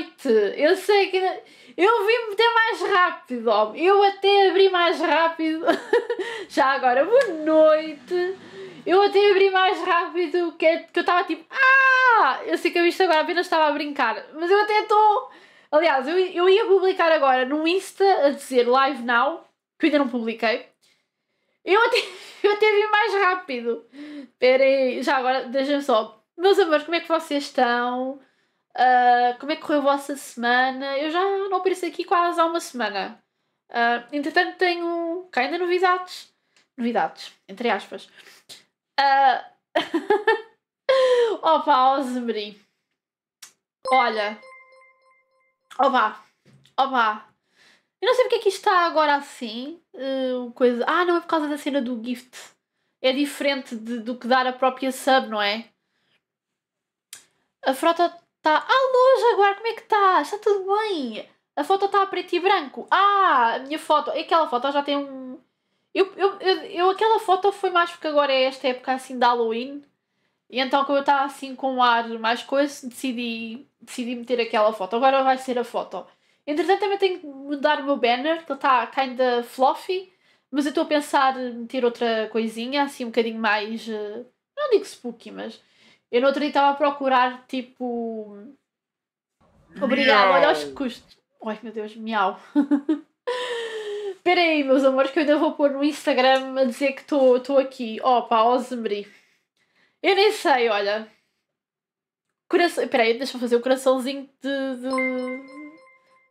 noite. Eu sei que. Eu vim até mais rápido, homem. Eu até abri mais rápido. Já agora, boa noite. Eu até abri mais rápido que, que eu estava tipo. Ah! Eu sei que a vista agora apenas estava a brincar. Mas eu até estou. Aliás, eu, eu ia publicar agora no Insta a dizer live now, que eu ainda não publiquei. Eu até, eu até vim mais rápido. Espera aí, já agora, deixem só. Meus amores, como é que vocês estão? Uh, como é que correu a vossa semana? Eu já não apareço aqui quase há uma semana. Uh, entretanto, tenho cá ainda novidades. Novidades, entre aspas. Uh... Opa, Osmeri. Olha. Opa. Opa. Eu não sei porque é que isto está agora assim. Uh, coisa... Ah, não é por causa da cena do gift. É diferente de, do que dar a própria sub, não é? A frota Tá, alô Jaguar, como é que estás? Está tudo bem? A foto está a preto e branco. Ah, a minha foto, aquela foto já tem um. Eu, eu, eu, eu aquela foto foi mais porque agora é esta época assim de Halloween. E então, como eu estava assim com um ar mais coisa, decidi, decidi meter aquela foto. Agora vai ser a foto. Entretanto, também tenho que mudar o meu banner, que está kinda fluffy, mas eu estou a pensar meter outra coisinha, assim um bocadinho mais. Eh, não digo spooky, mas eu no outro dia estava a procurar, tipo. Obrigado, olha os custos. Ai meu Deus, miau. Espera aí, meus amores, que eu ainda vou pôr no Instagram a dizer que estou aqui. Opa, oh, Eu nem sei, olha. Coração. Espera aí, deixa-me fazer o um coraçãozinho de. de...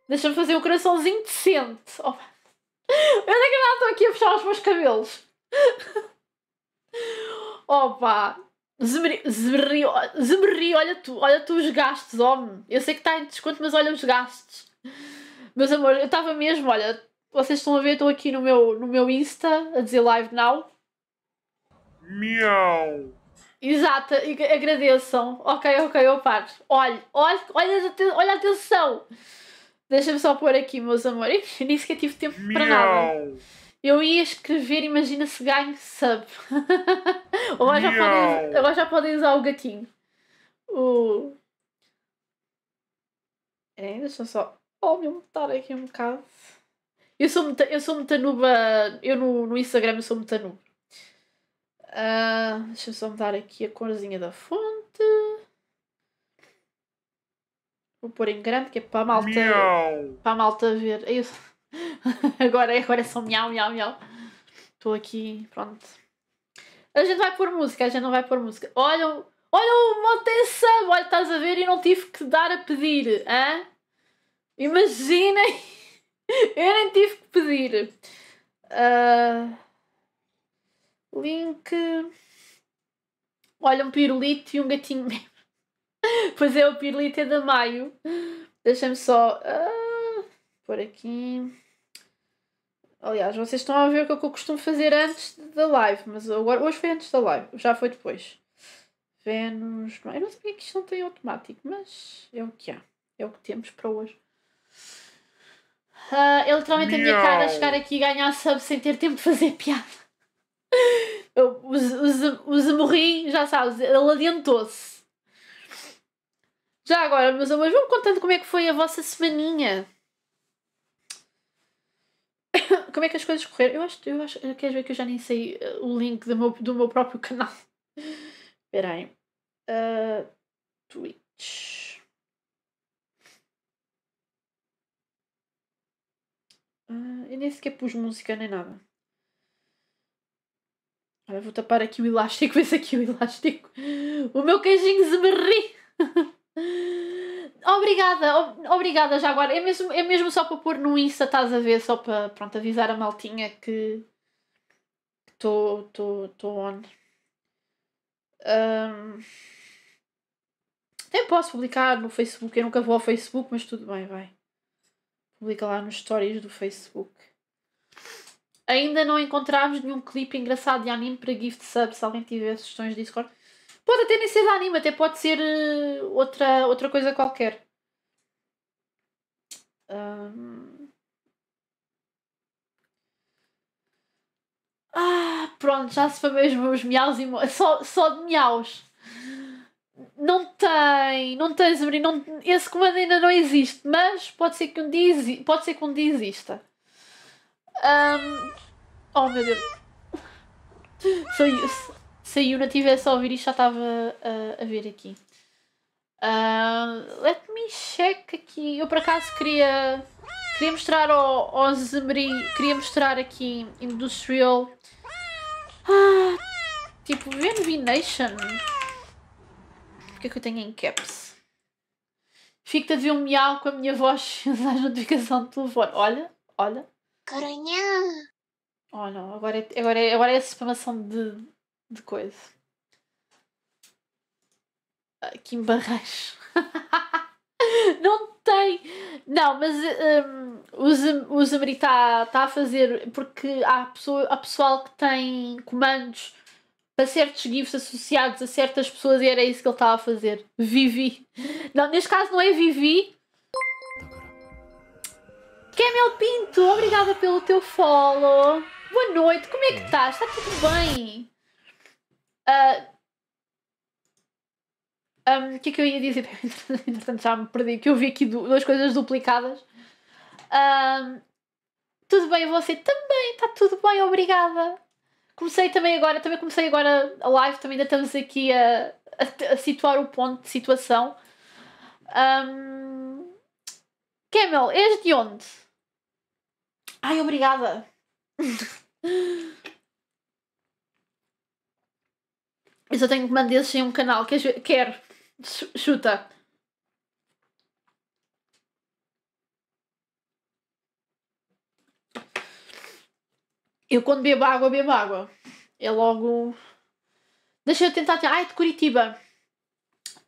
Deixa-me fazer o um coraçãozinho decente. opa oh, Eu ainda que estou aqui a fechar os meus cabelos. Opa! Zebri, zebri, zebri, olha tu, olha tu os gastos, homem. Eu sei que está em desconto, mas olha os gastos. Meus amores, eu estava mesmo, olha, vocês estão a ver, estou aqui no meu, no meu Insta a dizer live now. Miau! Exato, e agradeçam. Ok, ok, eu paro. Olha, olha, olha, olha a atenção! Deixa-me só pôr aqui, meus amores. Nem sequer tive tempo Miau. para nada eu ia escrever Imagina se ganho sub. agora, já podem, agora já podem usar o gatinho. O. É, deixa só. Oh, meu, mutar tá aqui um bocado. Eu sou muito, eu sou muita nuba. Ah, eu no, no Instagram eu sou muito nuba. Uh, deixa eu só mudar aqui a corzinha da fonte. Vou pôr em grande que é para a malta. Miau. Para a malta ver. É isso. agora, agora é só miau, miau, miau. Estou aqui, pronto. A gente vai pôr música, a gente não vai pôr música. Olha, olha o Monte Sub, olha, estás a ver e não tive que dar a pedir, hã? Imaginem, eu nem tive que pedir. Uh, link. Olha, um pirulito e um gatinho mesmo. pois é, o pirulito é da Maio. Deixa-me só uh, ah, por aqui. Aliás, vocês estão a ver o é que eu costumo fazer antes da live, mas agora, hoje foi antes da live, já foi depois. Vênus. Eu não sei porque é que isto não tem automático, mas é o que há. É o que temos para hoje. Uh, é literalmente Miau. a minha cara chegar aqui e ganhar sub sem ter tempo de fazer piada. o Zamorim já sabes, ele adiantou-se. Já agora, meus amores, vão-me contando como é que foi a vossa semaninha como é que as coisas correram? Eu acho, eu acho, queres ver que eu já nem sei eh, o link do meu, do meu próprio canal? Espera aí. Uh, Twitch. Uh, eu nem sequer pus música nem nada. Agora vou tapar aqui o elástico, esse aqui o elástico. O meu queijinho se me ri. Obrigada, obrigada já agora. É mesmo, é mesmo só para pôr no Insta, estás a ver, só para pronto, avisar a maltinha que estou on. Um... posso publicar no Facebook, eu nunca vou ao Facebook, mas tudo bem, vai. Publica lá nos stories do Facebook. Ainda não encontramos nenhum clipe engraçado de anime para gift subs. Se alguém tiver sugestões de Discord. Pode até nem ser de anime, até pode ser eh, outra, outra coisa qualquer. Um... Ah, pronto, já se foi mesmo os miaus e mo... só, só de miaus. Não tem, não tem, Sabrina, não, esse comando ainda não existe, mas pode ser que um dia, pode ser que um dia exista. Um... Oh meu Deus. Foi isso se a Yuna tivesse a ouvir isto, já estava a, a ver aqui. Uh, let me check aqui. Eu por acaso queria, queria mostrar ao, ao Zemri, queria mostrar aqui Industrial. Ah, tipo, O que é que eu tenho em caps? Fico-te a ver um miau com a minha voz nas notificações do telefone. Olha, olha. Coronha. Olha, agora é, agora é, agora é a spamação de de coisa. Aqui ah, em não tem. Não, mas um, o, Zem, está tá a fazer. Porque há, pessoa, há pessoal que tem comandos para certos GIFs associados a certas pessoas e era isso que ele estava a fazer. Vivi. Não, neste caso não é Vivi. Camel é, Pinto, obrigada pelo teu follow. Boa noite, como é que estás? Está tudo bem? Ah, o que é que eu ia dizer? Entretanto, já me perdi, que eu vi aqui duas coisas duplicadas. Um, ah, tudo bem, você também, está tudo bem, obrigada. Comecei também agora, também comecei agora a live, também ainda estamos aqui a, a, a situar o ponto de situação. Um, ah, Camel, és de onde? Ai, obrigada. Eu só tenho eles em um canal. que quer chuta. Eu quando bebo água, bebo água. É logo. Deixa eu tentar. Ai, de Curitiba.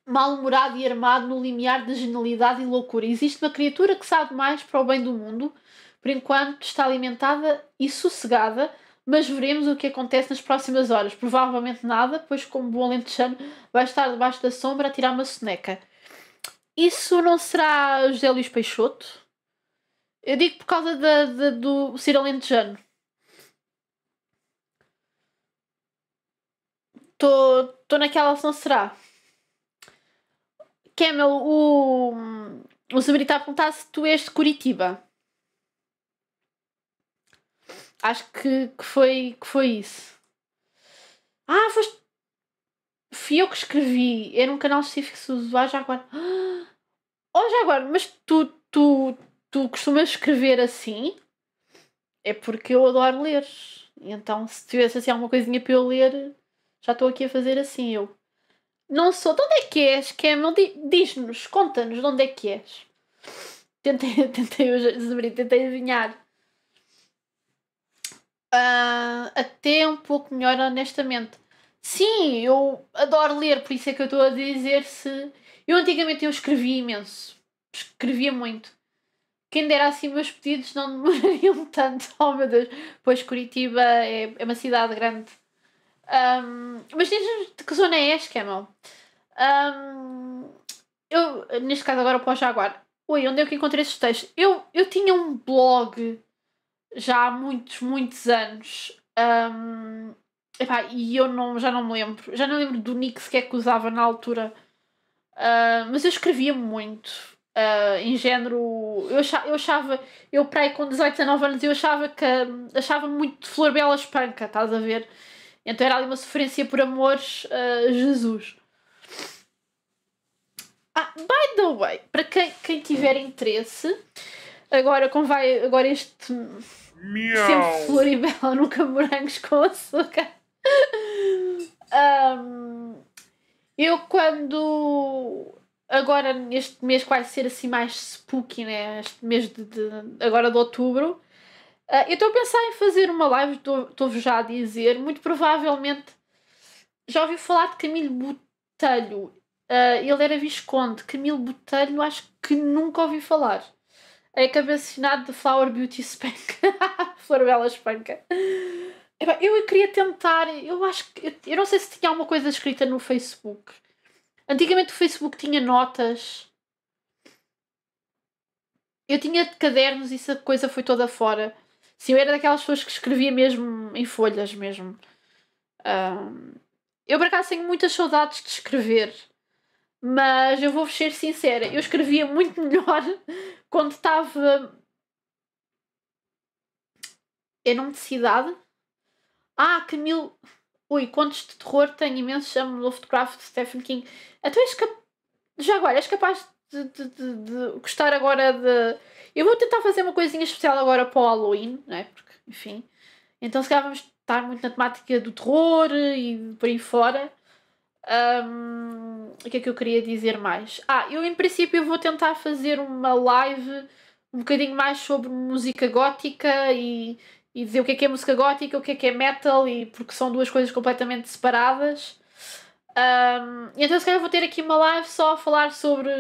Mal-humorado e armado no limiar da genialidade e loucura. Existe uma criatura que sabe mais para o bem do mundo. Por enquanto está alimentada e sossegada mas veremos o que acontece nas próximas horas. Provavelmente nada, pois, como bom lentejano, vai estar debaixo da sombra a tirar uma soneca. Isso não será José Luís Peixoto? Eu digo por causa da, do ser alentejano. Estou naquela se não será. Camel, o, o Samarita tá a perguntar se tu és de Curitiba. Acho que, que, foi, que foi isso. Ah, foste. Fui eu que escrevi. Era é um canal específico que se Ah, já agora. Oh, já agora, mas tu, tu, tu costumas escrever assim? É porque eu adoro ler. Então, se tivesse assim alguma coisinha para eu ler, já estou aqui a fazer assim eu. Não sou. De onde é que és, Cameron? Diz-nos, conta-nos de onde é que és. Tentei, tentei, tentei adivinhar uh, até um pouco melhor, honestamente. Sim, eu adoro ler, por isso é que eu estou a dizer se. Eu antigamente eu escrevia imenso. Escrevia muito. Quem dera assim meus pedidos não demorariam tanto. Oh meu Deus! Pois Curitiba é, é uma cidade grande. Um, mas diz de que zona és, Camel? Um, eu, neste caso agora para o Jaguar. Oi, onde é que encontrei esses textos? Eu, eu tinha um blog já há muitos, muitos anos. Um, epá, e eu não, já não me lembro. Já não lembro do nick sequer que usava na altura. Uh, mas eu escrevia muito. Uh, em género. Eu, eu achava. Eu, para aí, com 18, 19 anos, eu achava que. Hum, achava muito Flor Bela Espanca, estás a ver? Então era ali uma sofrência por amores, uh, Jesus. Ah, by the way, para quem, quem tiver interesse, agora convém. Agora este Miau. Sempre Floribela, nunca morangos com açúcar. um, eu quando agora neste mês que vai ser assim mais spooky, né? Este mês de, de agora de outubro. Uh, eu estou a pensar em fazer uma live, estou-vos já a dizer, muito provavelmente já ouvi falar de Camilo Botelho. Uh, ele era Visconde. Camilo Botelho acho que nunca ouvi falar é cabecinado de Flower Beauty Spank. Flor Bela Espanca. Eu queria tentar, eu acho que. Eu não sei se tinha alguma coisa escrita no Facebook. Antigamente o Facebook tinha notas. Eu tinha cadernos e essa coisa foi toda fora. Sim, eu era daquelas pessoas que escrevia mesmo em folhas mesmo. Um, eu por acaso tenho muitas saudades de escrever. Mas eu vou ser sincera, eu escrevia muito melhor quando estava em nome de cidade. Ah, que mil. Ui, contos de terror tem imenso chamo Lovecraft, Stephen King. Até então és cap... Já agora, és capaz de, de, de, de, gostar agora de. Eu vou tentar fazer uma coisinha especial agora para o Halloween, não é? Porque, enfim. Então, se calhar, vamos estar muito na temática do terror e por aí fora. Um o que é que eu queria dizer mais? Ah, eu em princípio vou tentar fazer uma live um bocadinho mais sobre música gótica e, e dizer o que é que é música gótica, o que é que é metal, e porque são duas coisas completamente separadas. Um, então se calhar vou ter aqui uma live só a falar sobre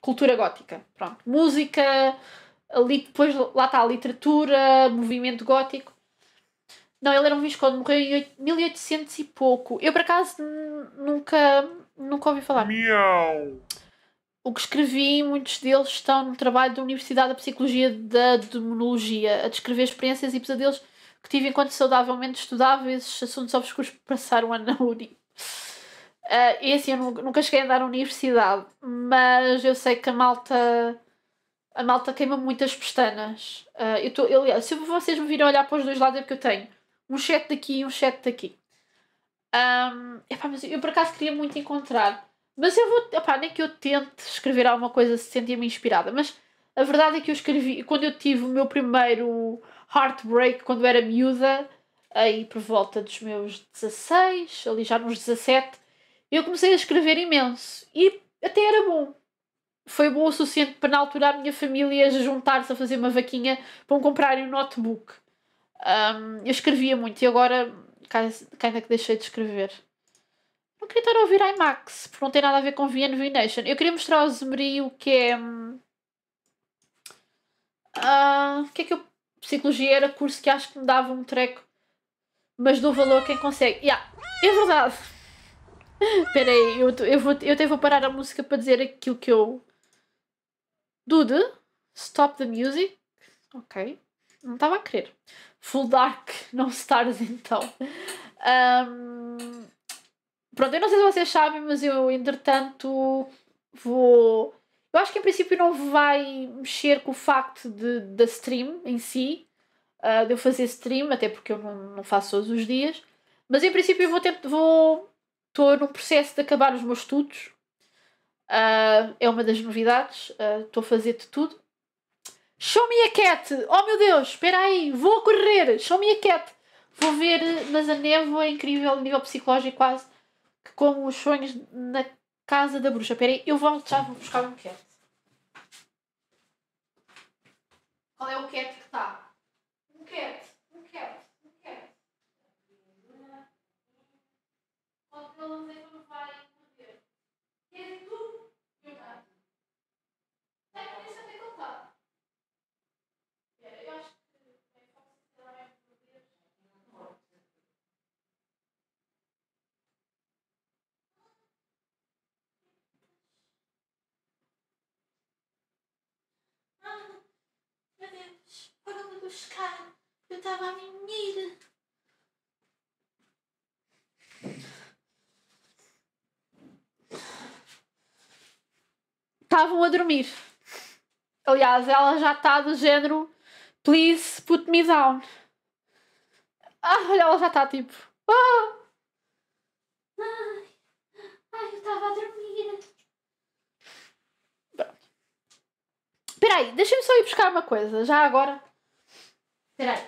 cultura gótica. Pronto, música, ali, depois lá está a literatura, movimento gótico. Não, ele era um visconde, morreu em 1800 e pouco. Eu, por acaso, nunca, nunca ouvi falar. Miau! O que escrevi, muitos deles estão no trabalho da Universidade da Psicologia da Demonologia, a descrever experiências e pesadelos que tive enquanto saudavelmente estudava esses assuntos obscuros passar passaram a na uni. Uh, ah, e assim, eu nunca cheguei a andar à universidade, mas eu sei que a malta a malta queima muitas pestanas. Uh, eu tô, se vocês me virem olhar para os dois lados é porque eu tenho um chat daqui e um chat daqui. Um, epá, mas eu por acaso queria muito encontrar. Mas eu vou, epá, nem que eu tente escrever alguma coisa se sentia me inspirada, mas a verdade é que eu escrevi, quando eu tive o meu primeiro heartbreak, quando era miúda, aí por volta dos meus 16, ali já nos 17, eu comecei a escrever imenso e até era bom. Foi bom o suficiente para na altura a minha família juntar-se a fazer uma vaquinha para me comprar um notebook. Um, eu escrevia muito e agora ainda que deixei de escrever. Não queria estar a ouvir IMAX, porque não tem nada a ver com VN nation Eu queria mostrar ao Zemeri o que é. Uh, o que é que eu. Psicologia era curso que acho que me dava um treco, mas dou valor a quem consegue. Yeah, é verdade. Espera aí, eu, eu, vou, eu até vou parar a música para dizer aquilo que eu. Dude, stop the music. Ok. Não estava a querer. Full Dark não Stars, então. Um, pronto, eu não sei se vocês sabem, mas eu, entretanto, vou. Eu acho que em princípio não vai mexer com o facto de, da stream em si, uh, de eu fazer stream, até porque eu não, não faço todos os dias. Mas em princípio eu vou tentar. Vou, estou num processo de acabar os meus estudos. Uh, é uma das novidades. Estou uh, ah, a fazer de tudo. Show me a cat! Oh meu Deus, espera aí, vou correr! Show me a cat! Vou ver, mas a névoa é incrível, a nível psicológico quase, que como os sonhos na casa da bruxa. Espera aí, eu volto já, vou buscar um cat. Qual é o cat que está? Um cat, um cat, um cat. É que ele não vai morrer. Quer tudo? foram me buscar. Eu estava a mimir. Estavam a dormir. Aliás, ela já está do género Please put me down. Ah, olha, ela já está tipo. Ah! Ai, ai, eu estava a dormir. Pronto. Espera aí, deixa-me só ir buscar uma coisa, já agora. today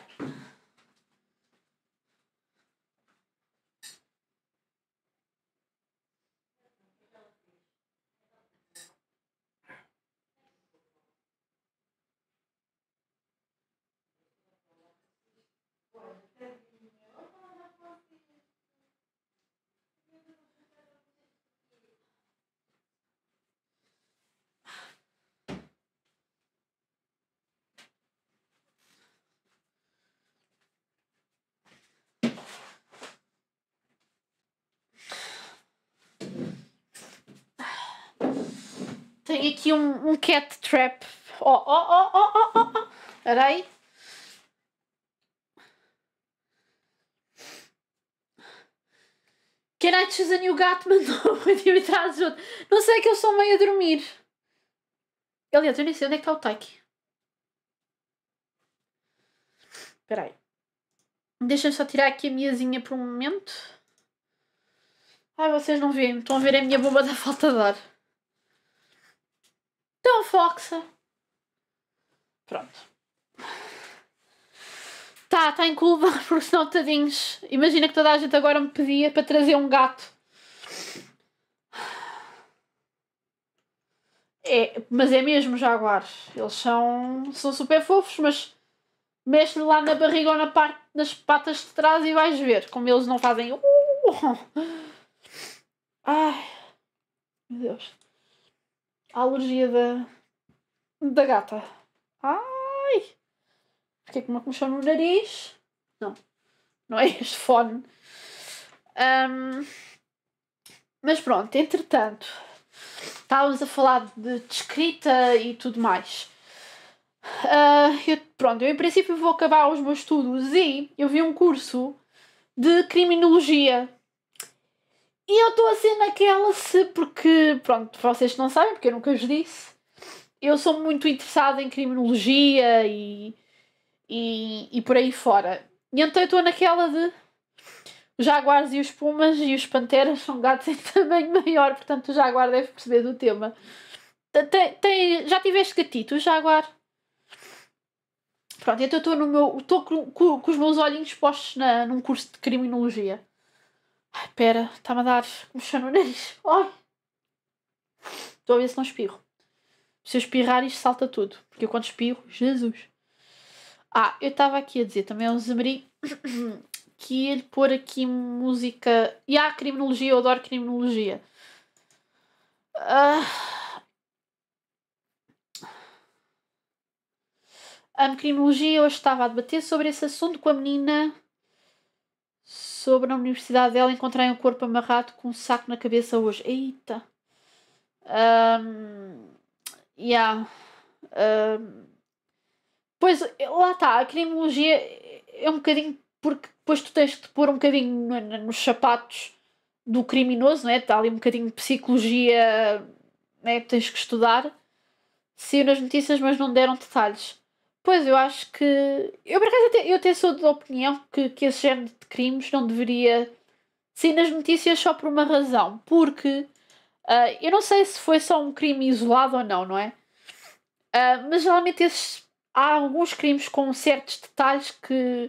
Tenho aqui um, um cat trap. Oh, oh, oh, oh, oh, oh. oh. Era aí. Can I choose a new gato? Mandou me Dimitrado junto. Não sei é que eu sou meio a dormir. Aliás, eu nem sei onde é que está o take. Espera aí. deixa só tirar aqui a miazinha por um momento. Ai, vocês não veem. Estão a ver a minha bomba da falta de ar foxa. Pronto. Tá, tá em culpa, porque senão, tadinhos. Imagina que toda a gente agora me pedia para trazer um gato. É, mas é mesmo jaguares. Eles são, são super fofos, mas mexe-lhe lá na barriga ou na parte, nas patas de trás e vais ver como eles não fazem. Uh! Ai, meu Deus. A alergia da, da gata. Ai! Fiquei com uma comichão no nariz. Não, não é este fone. Um, mas pronto, entretanto, estávamos a falar de, escrita e tudo mais. Uh, eu, pronto, eu em princípio vou acabar os meus estudos e eu vi um curso de criminologia. E eu estou a ser naquela se, porque, pronto, vocês não sabem, porque eu nunca vos disse, eu sou muito interessada em criminologia e, e, e por aí fora. E então eu estou naquela de os jaguares e os pumas e os panteras são gatos em tamanho maior, portanto o jaguar deve perceber do tema. Tem, tem, já tiveste gatito, o jaguar? Pronto, então estou no meu. Estou com, com, com, os meus olhinhos postos na, num curso de criminologia. Ai, pera, está-me a dar. mexendo o nariz. Ai! Estou a ver se não espirro. Se eu espirrar, isto salta tudo. Porque eu quando espirro, Jesus. Ah, eu estava aqui a dizer também ao Zemri que ia-lhe pôr aqui música. E há criminologia, eu adoro criminologia. Uh... A criminologia hoje estava a debater sobre esse assunto com a menina sobre na universidade dela encontrei um corpo amarrado com um saco na cabeça hoje. Eita! Um... Yeah. Uh, pois, lá está, a criminologia é um bocadinho porque depois tu tens de pôr um bocadinho nos sapatos do criminoso, né? Está ali um bocadinho de psicologia, né? Tens que estudar. Saiu nas notícias, mas não deram detalhes. Pois, eu acho que. Eu, por acaso, até, eu até sou da opinião que, que esse género de crimes não deveria sair nas notícias só por uma razão. Porque Uh, eu não sei se foi só um crime isolado ou não, não é? Uh, mas geralmente esses, há alguns crimes com certos detalhes que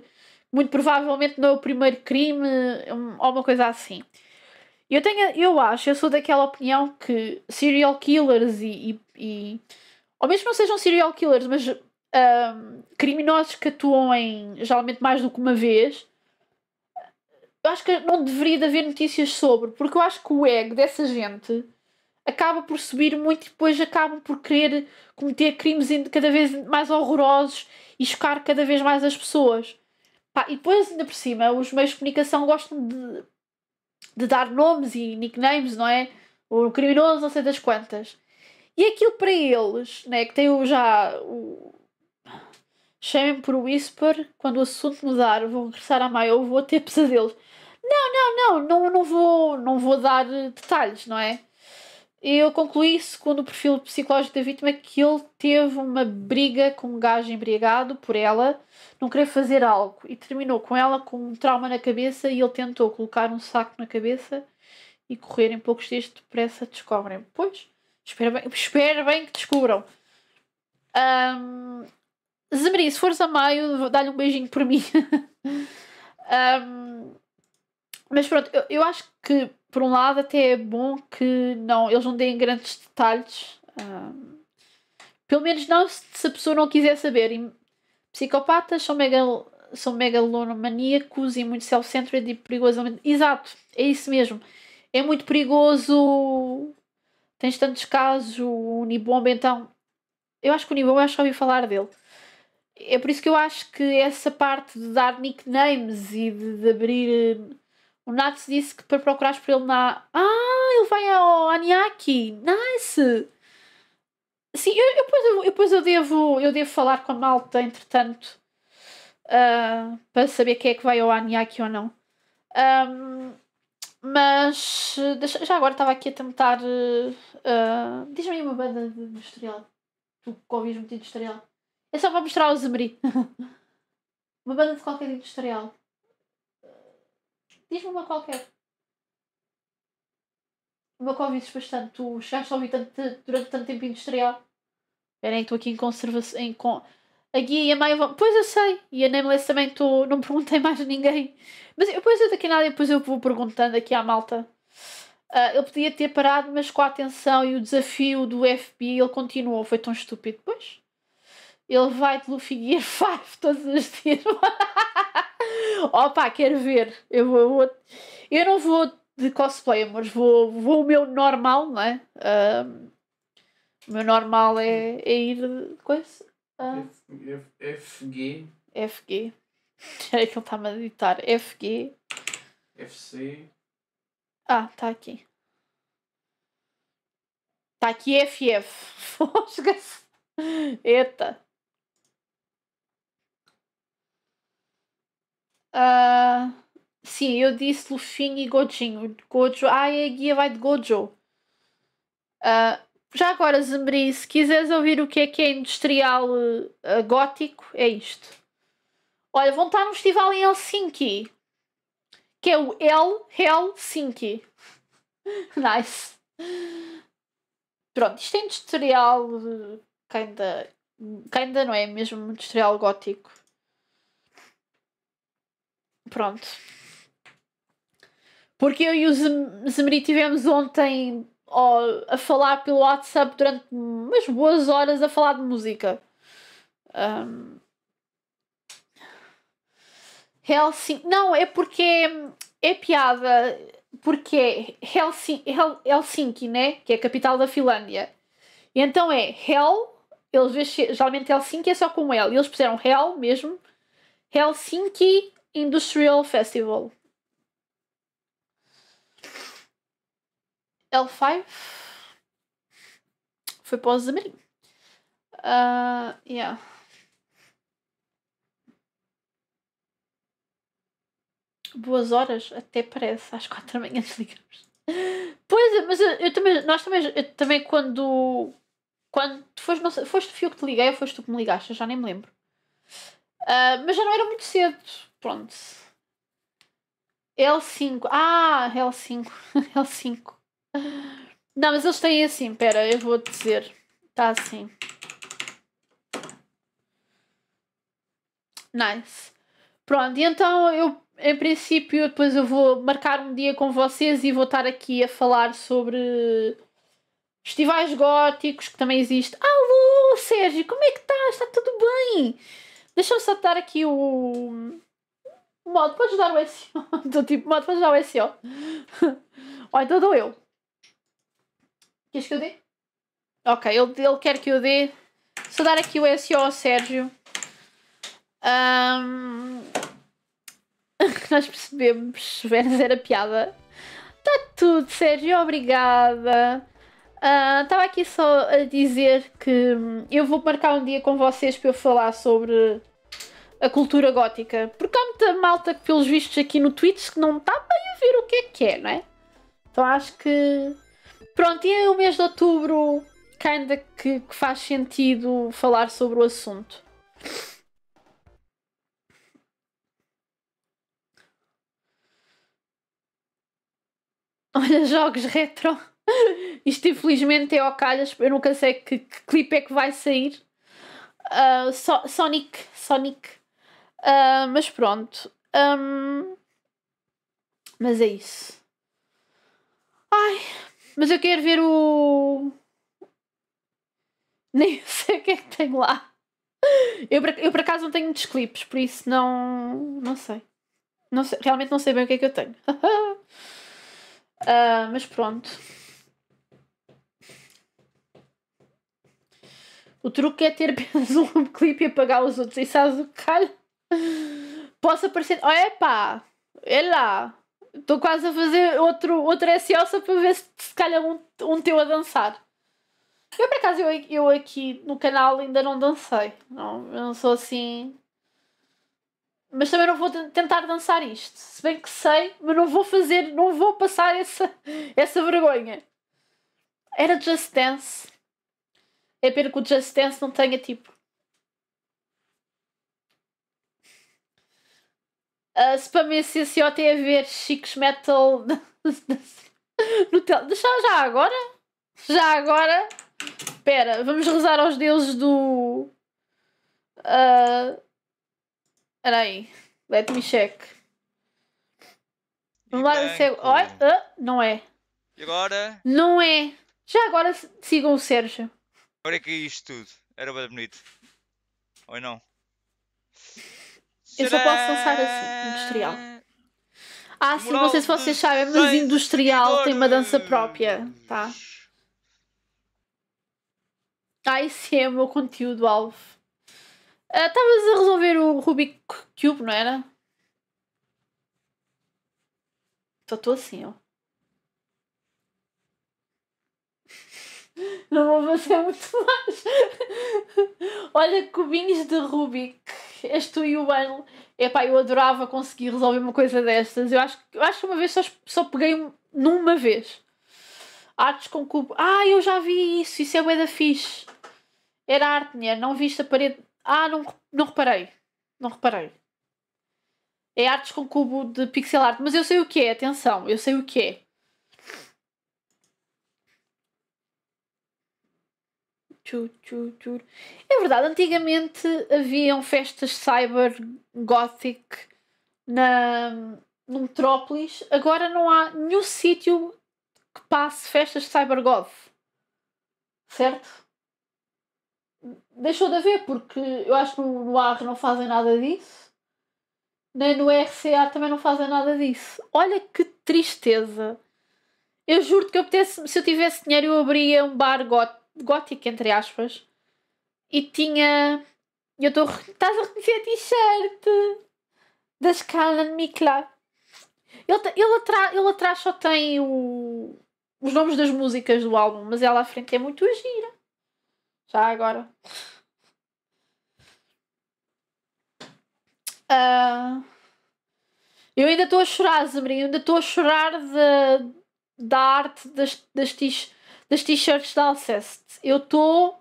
muito provavelmente não é o primeiro crime ou uma coisa assim. Eu tenho, eu acho, eu sou daquela opinião que serial killers e, e, e ou mesmo não sejam serial killers, mas ah, criminosos que atuam em geralmente mais do que uma vez eu acho que não deveria de haver notícias sobre, porque eu acho que o ego dessa gente acaba por subir muito e depois acabam por querer cometer crimes cada vez mais horrorosos e chocar cada vez mais as pessoas. Pá, e depois, ainda por cima, os meios de comunicação gostam de, de dar nomes e nicknames, não é? O criminoso, não sei das quantas. E aquilo para eles, né, que tem o, já o, chamem por Whisper, quando o assunto mudar, vão regressar à maior vou ter pesadelos. Não, não, não, não, não, vou, não vou dar detalhes, não é? Eu concluí, segundo o perfil psicológico da vítima, é que ele teve uma briga com um gajo embriagado por ela não querer fazer algo e terminou com ela com um trauma na cabeça e ele tentou colocar um saco na cabeça e correr em poucos dias depressa descobrem. Pois, espero bem, espero bem que descubram. Um, Zemeri, se fores a maio, dá-lhe um beijinho por mim. um, Mas pronto, eu, eu acho que por um lado até é bom que não, eles não deem grandes detalhes. Um, pelo menos não se a pessoa não quiser saber. E psicopatas são, mega são megalomaníacos e muito self-centered e perigosamente. Exato, é isso mesmo. É muito perigoso. Tens tantos casos, o Unibomba, então. Eu acho que o Unibomba, eu acho que ouvi falar dele. É por isso que eu acho que essa parte de dar nicknames e de, de abrir o Nax disse que para procurares por ele na. Ah, ele vai ao Aniaki! Nice! Sim, eu, eu, depois, eu, depois eu devo eu devo falar com a malta, entretanto, uh, para saber quem é que vai ao Aniaki ou não. Um, mas deixa, já agora estava aqui a tentar. Uh, Diz-me aí uma banda de industrial. Tu que ouvis muito industrial. Eu só vou mostrar ao Zemri. uma banda de qualquer industrial. Diz-me uma qualquer. Uma que ouvisses bastante. Tu chegaste a ouvir tanto, durante tanto tempo industrial. Esperem, estou aqui em conservação. Em con... A Guia e a Maia vão. Pois eu sei. E a Nameless também estou. Não perguntei mais a ninguém. Mas depois eu daqui a nada, depois eu vou perguntando aqui à malta. Uh, ele podia ter parado, mas com a atenção e o desafio do FBI, ele continuou. Foi tão estúpido. Pois. Ele vai de Luffy Gear 5 todos os dias. Opa, quero ver. Eu, vou, eu não vou de cosplay, mas vou, vou o meu normal, não é? Um, o meu normal é, é ir. Coisa? Uh, F, FG. FG. Ah, é que ele está-me a ditar. FG. FC. Ah, está aqui. Está aqui FF. Fosga-se. Eita. Uh, sim, eu disse Luffy e Gojinho. Gojo. Ai, a guia vai de Gojo. Uh, já agora, Zembri, se quiseres ouvir o que é que é industrial uh, gótico, é isto. Olha, vão estar no festival em Helsinki. Que é o El Helsinki. nice. Pronto, isto é industrial. Ainda, ainda não é mesmo industrial gótico. Pronto. Porque eu e o Zemiri tivemos ontem a falar pelo WhatsApp durante umas boas horas a falar de música. Um... Helsinki. Não, é porque é piada. Porque é Helsinki, né? Que é a capital da Finlândia. E então é Hel. Eles geralmente Helsinki é só com L. Eles puseram Hel mesmo. Helsinki Industrial Festival. L5 foi para o Zamarim. Uh, ah, yeah. Boas horas, até parece, às quatro da manhã ligamos. Pois é, mas eu, eu, também, nós também, eu também quando, quando foste, não sei, foste fio que te liguei ou foste tu que me ligaste, eu já nem me lembro. Uh, mas já não era muito cedo, Pronto. L5. Ah, L5. L5. Não, mas eles têm assim. espera eu vou dizer. Está assim. Nice. Pronto, e então eu, em princípio, depois eu vou marcar um dia com vocês e vou estar aqui a falar sobre festivais góticos que também existe. Alô, Sérgio, como é que estás? Está tudo bem? Deixa eu só dar aqui o modo para ajudar o SEO. do então, tipo, modo para ajudar o SEO. Ou então dou eu. Queres que eu dê? Ok, ele, ele quer que eu dê. Se dar aqui o SEO ao Sérgio. Um, nós percebemos, Vênus era piada. Está tudo, Sérgio, obrigada. Estava ah, uh, aqui só a dizer que hum, eu vou marcar um dia com vocês para eu falar sobre a cultura gótica. Porque há muita malta que, pelos vistos, aqui no Twitch que não está bem a ver o que é que é, não é? Então acho que. Pronto, e é o mês de outubro, ainda que, que faz sentido falar sobre o assunto. Olha, jogos retro. Isto infelizmente é ao calhas, eu nunca sei que, que clipe é que vai sair. Uh, so Sonic, Sonic Uh, mas pronto. Um, mas é isso. Ai, mas eu quero ver o. Nem sei o que é que tenho lá. Eu, eu por acaso não tenho muitos clipes, por isso não. Não sei. Não sei, realmente não sei bem o que é que eu tenho. uh, mas pronto. O truque é ter apenas um clipe e apagar os outros. E sabes o que calha? Posso aparecer. Oh, epá! É lá! Estou quase a fazer outro, outro SEO só para ver se, se calhar um, um teu a dançar. Eu, por acaso, eu, eu aqui no canal ainda não dancei. Não, eu não sou assim. Mas também não vou tentar dançar isto. Se bem que sei, mas não vou fazer, não vou passar essa, essa vergonha. Era Just Dance. É pena que o Just Dance não tenha tipo Uh, se para mim se, se até a ver Chicos Metal no tel... Deixa já agora? Já agora? Espera, vamos rezar aos deuses do. Uh... Espera aí, let me check. Vamos lá, se... Oi? Uh, não é. E agora? Não é. Já agora sigam o Sérgio. Olha que isto tudo. Era bem bonito. Ou não? Eu só posso dançar assim, industrial. Ah, sim, não sei se vocês sabem, mas industrial tem uma dança própria, tá? Ah, esse é o meu conteúdo alvo. Ah, estavas a resolver o Rubik Cube, não era? Só estou assim, ó. Não vou fazer muito mais. Olha, cubinhos de Rubik és tu e o Anel. pá, eu adorava conseguir resolver uma coisa destas. Eu acho, eu acho que uma vez só, só peguei um, numa vez. Artes com cubo. Ah, eu já vi isso. Isso é bué da fixe. Era arte, mulher. Não viste a parede. Ah, não, não reparei. Não reparei. É artes com cubo de pixel art. Mas eu sei o que é. Atenção, eu sei o que é. É verdade, antigamente haviam festas cyber gothic na, no Metrópolis, agora não há nenhum sítio que passe festas cyber goth. Certo? Deixou de haver, porque eu acho que no, no AR não fazem nada disso, nem no RCA também não fazem nada disso. Olha que tristeza! Eu juro que eu pudesse, se eu tivesse dinheiro, eu abria um bar goth gótico, entre aspas, e tinha. Eu estou. Estás a reconhecer a t-shirt da de Mikla. Ele, ele, atra, ele atrás só tem o, os nomes das músicas do álbum, mas ela à frente é muito gira. Já agora. Uh, eu ainda estou a chorar, Zemarim. Eu ainda estou a chorar de, da arte das, das t-shirts das t-shirts da Alcest. Eu estou.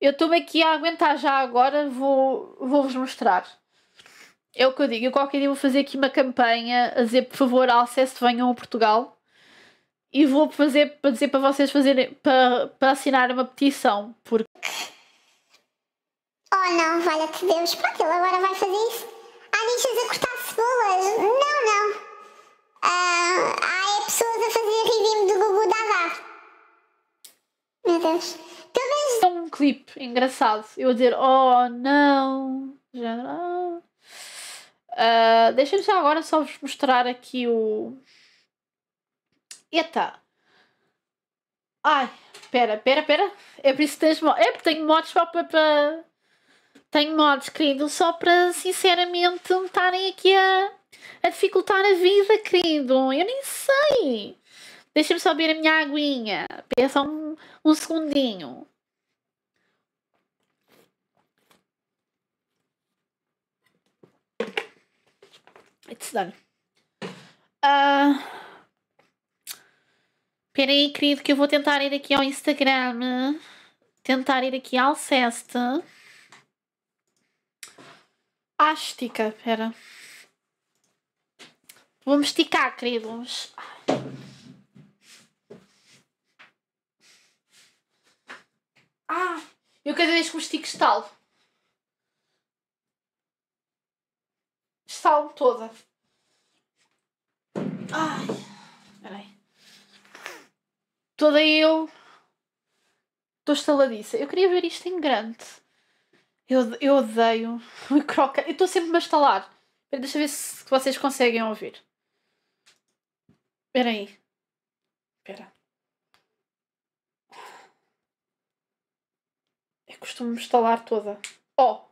Eu estou aqui a aguentar já agora, vou-vos vou mostrar. É o que eu digo, eu qualquer dia vou fazer aqui uma campanha a dizer, por favor, Alceste venham a Portugal. E vou fazer para dizer para vocês fazerem para, para assinar uma petição, porque. Oh não, valha-te Deus, pronto, ele agora vai fazer isso. Há nichas a cortar cebolas, não, não. Uh, há pessoas a fazer ritmo do Gugu Dada. Meu Deus. Talvez. Um clipe engraçado. Eu a dizer, oh não. Já. Não. Ah. Uh, ah, Deixem-me já agora só vos mostrar aqui o. Eita! Ai, pera, pera, pera. É por isso que tens mods. É porque tenho mods só para. Tenho mods, querido, só para sinceramente me estarem aqui a, a dificultar a vida, querido. Eu nem sei. Deixa eu subir a minha aguinha. Pensa um, um segundinho. It's done. Uh... Ah, espera aí, querido, que eu vou tentar ir aqui ao Instagram. Tentar ir aqui ao Ceste. Ah, estica, espera. Vamos esticar, queridos. Ai. Ah! Eu cada vez que me estico estalo. Estalo toda. Ai! Peraí. Toda eu. Estou estaladiça. Eu queria ver isto em grande. Eu, eu odeio. Croca. Eu estou sempre a estalar. Deixa eu ver se vocês conseguem ouvir. Espera aí. Espera. costumo estalar toda. Ó.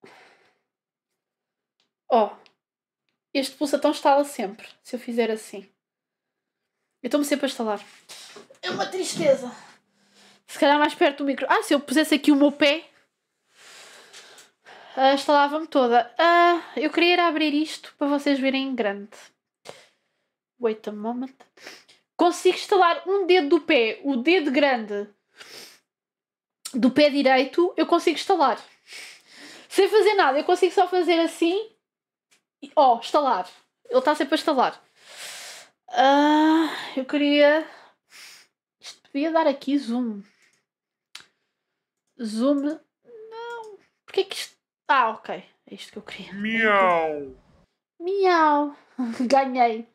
Oh. Ó. Oh. Este pulsatão é estala sempre, se eu fizer assim. Eu estou-me sempre a estalar. É uma tristeza. Se calhar mais perto do micro. Ah, se eu pusesse aqui o meu pé, uh, estalava-me toda. Uh, eu queria ir abrir isto para vocês verem em grande. Wait a moment. Consigo estalar um dedo do pé, o dedo grande, do pé direito, eu consigo estalar. Sem fazer nada, eu consigo só fazer assim. Ó, oh, estalar. Ele está sempre a estalar. Uh, eu queria. Isto podia dar aqui zoom. Zoom. Não. Porquê que isto. Ah, ok. É isto que eu queria. Miau! Miau! Ganhei.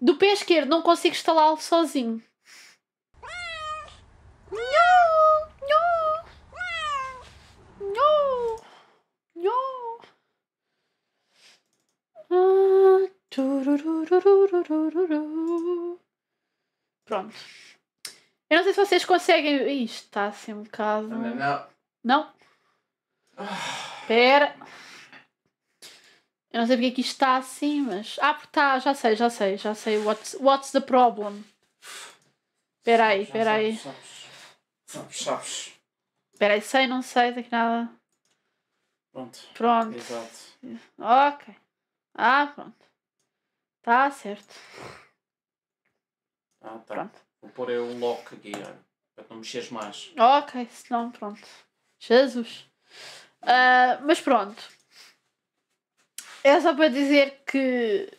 Do pé esquerdo não consigo instalá-lo sozinho. Pronto. Eu não sei se vocês conseguem. Isto está assim um bocado. Não. Não? não? Espera. Eu não sei porque aqui é está assim, mas. Ah, porque está, já sei, já sei, já sei. What's, what's the problem? Espera aí, espera aí. Espera aí, sei, não sei, daqui nada. Pronto. Pronto. Exato. Ok. Ah, pronto. Tá certo. Ah, tá. Pronto. Vou pôr eu o lock aqui, olha, para não mexeres mais. Ok, senão pronto. Jesus. Uh, mas pronto. É só para dizer que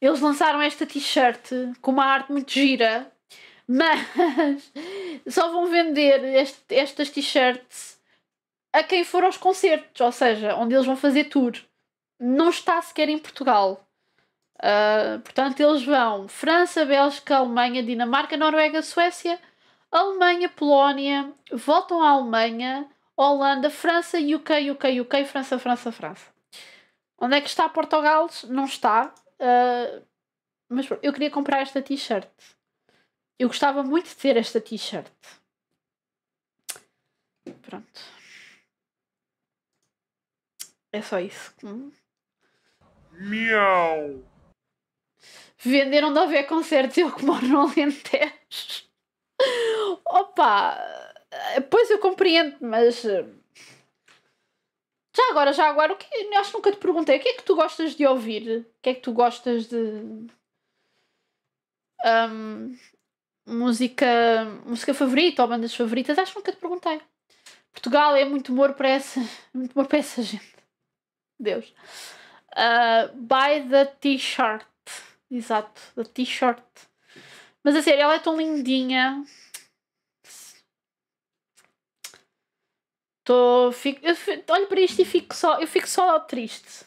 eles lançaram esta t-shirt com uma arte muito gira, mas só vão vender este, estas t-shirts a quem for aos concertos, ou seja, onde eles vão fazer tour. Não está sequer em Portugal. Uh, portanto, eles vão França, Bélgica, Alemanha, Dinamarca, Noruega, Suécia, Alemanha, Polónia, voltam à Alemanha, Holanda, França, UK, UK, UK, França, França, França. Onde é que está Portugal? Não está. Uh, mas eu queria comprar esta t-shirt. Eu gostava muito de ter esta t-shirt. Pronto. É só isso. Hum? venderam onde houver concertos eu que moro no Alentejo. Opa! Pois eu compreendo, mas. Eh, já agora, já agora, o que, acho que nunca te perguntei. O que é que tu gostas de ouvir? O que é que tu gostas de. Um, música, música favorita ou bandas favoritas? Acho que nunca te perguntei. Portugal é muito humor para essa, muito humor para essa gente. Deus. Uh, buy the T-shirt exato, da t-shirt. Mas a sério, ela é tão lindinha. Tô, fico, eu fico, olho para isto e fico só, eu fico só triste.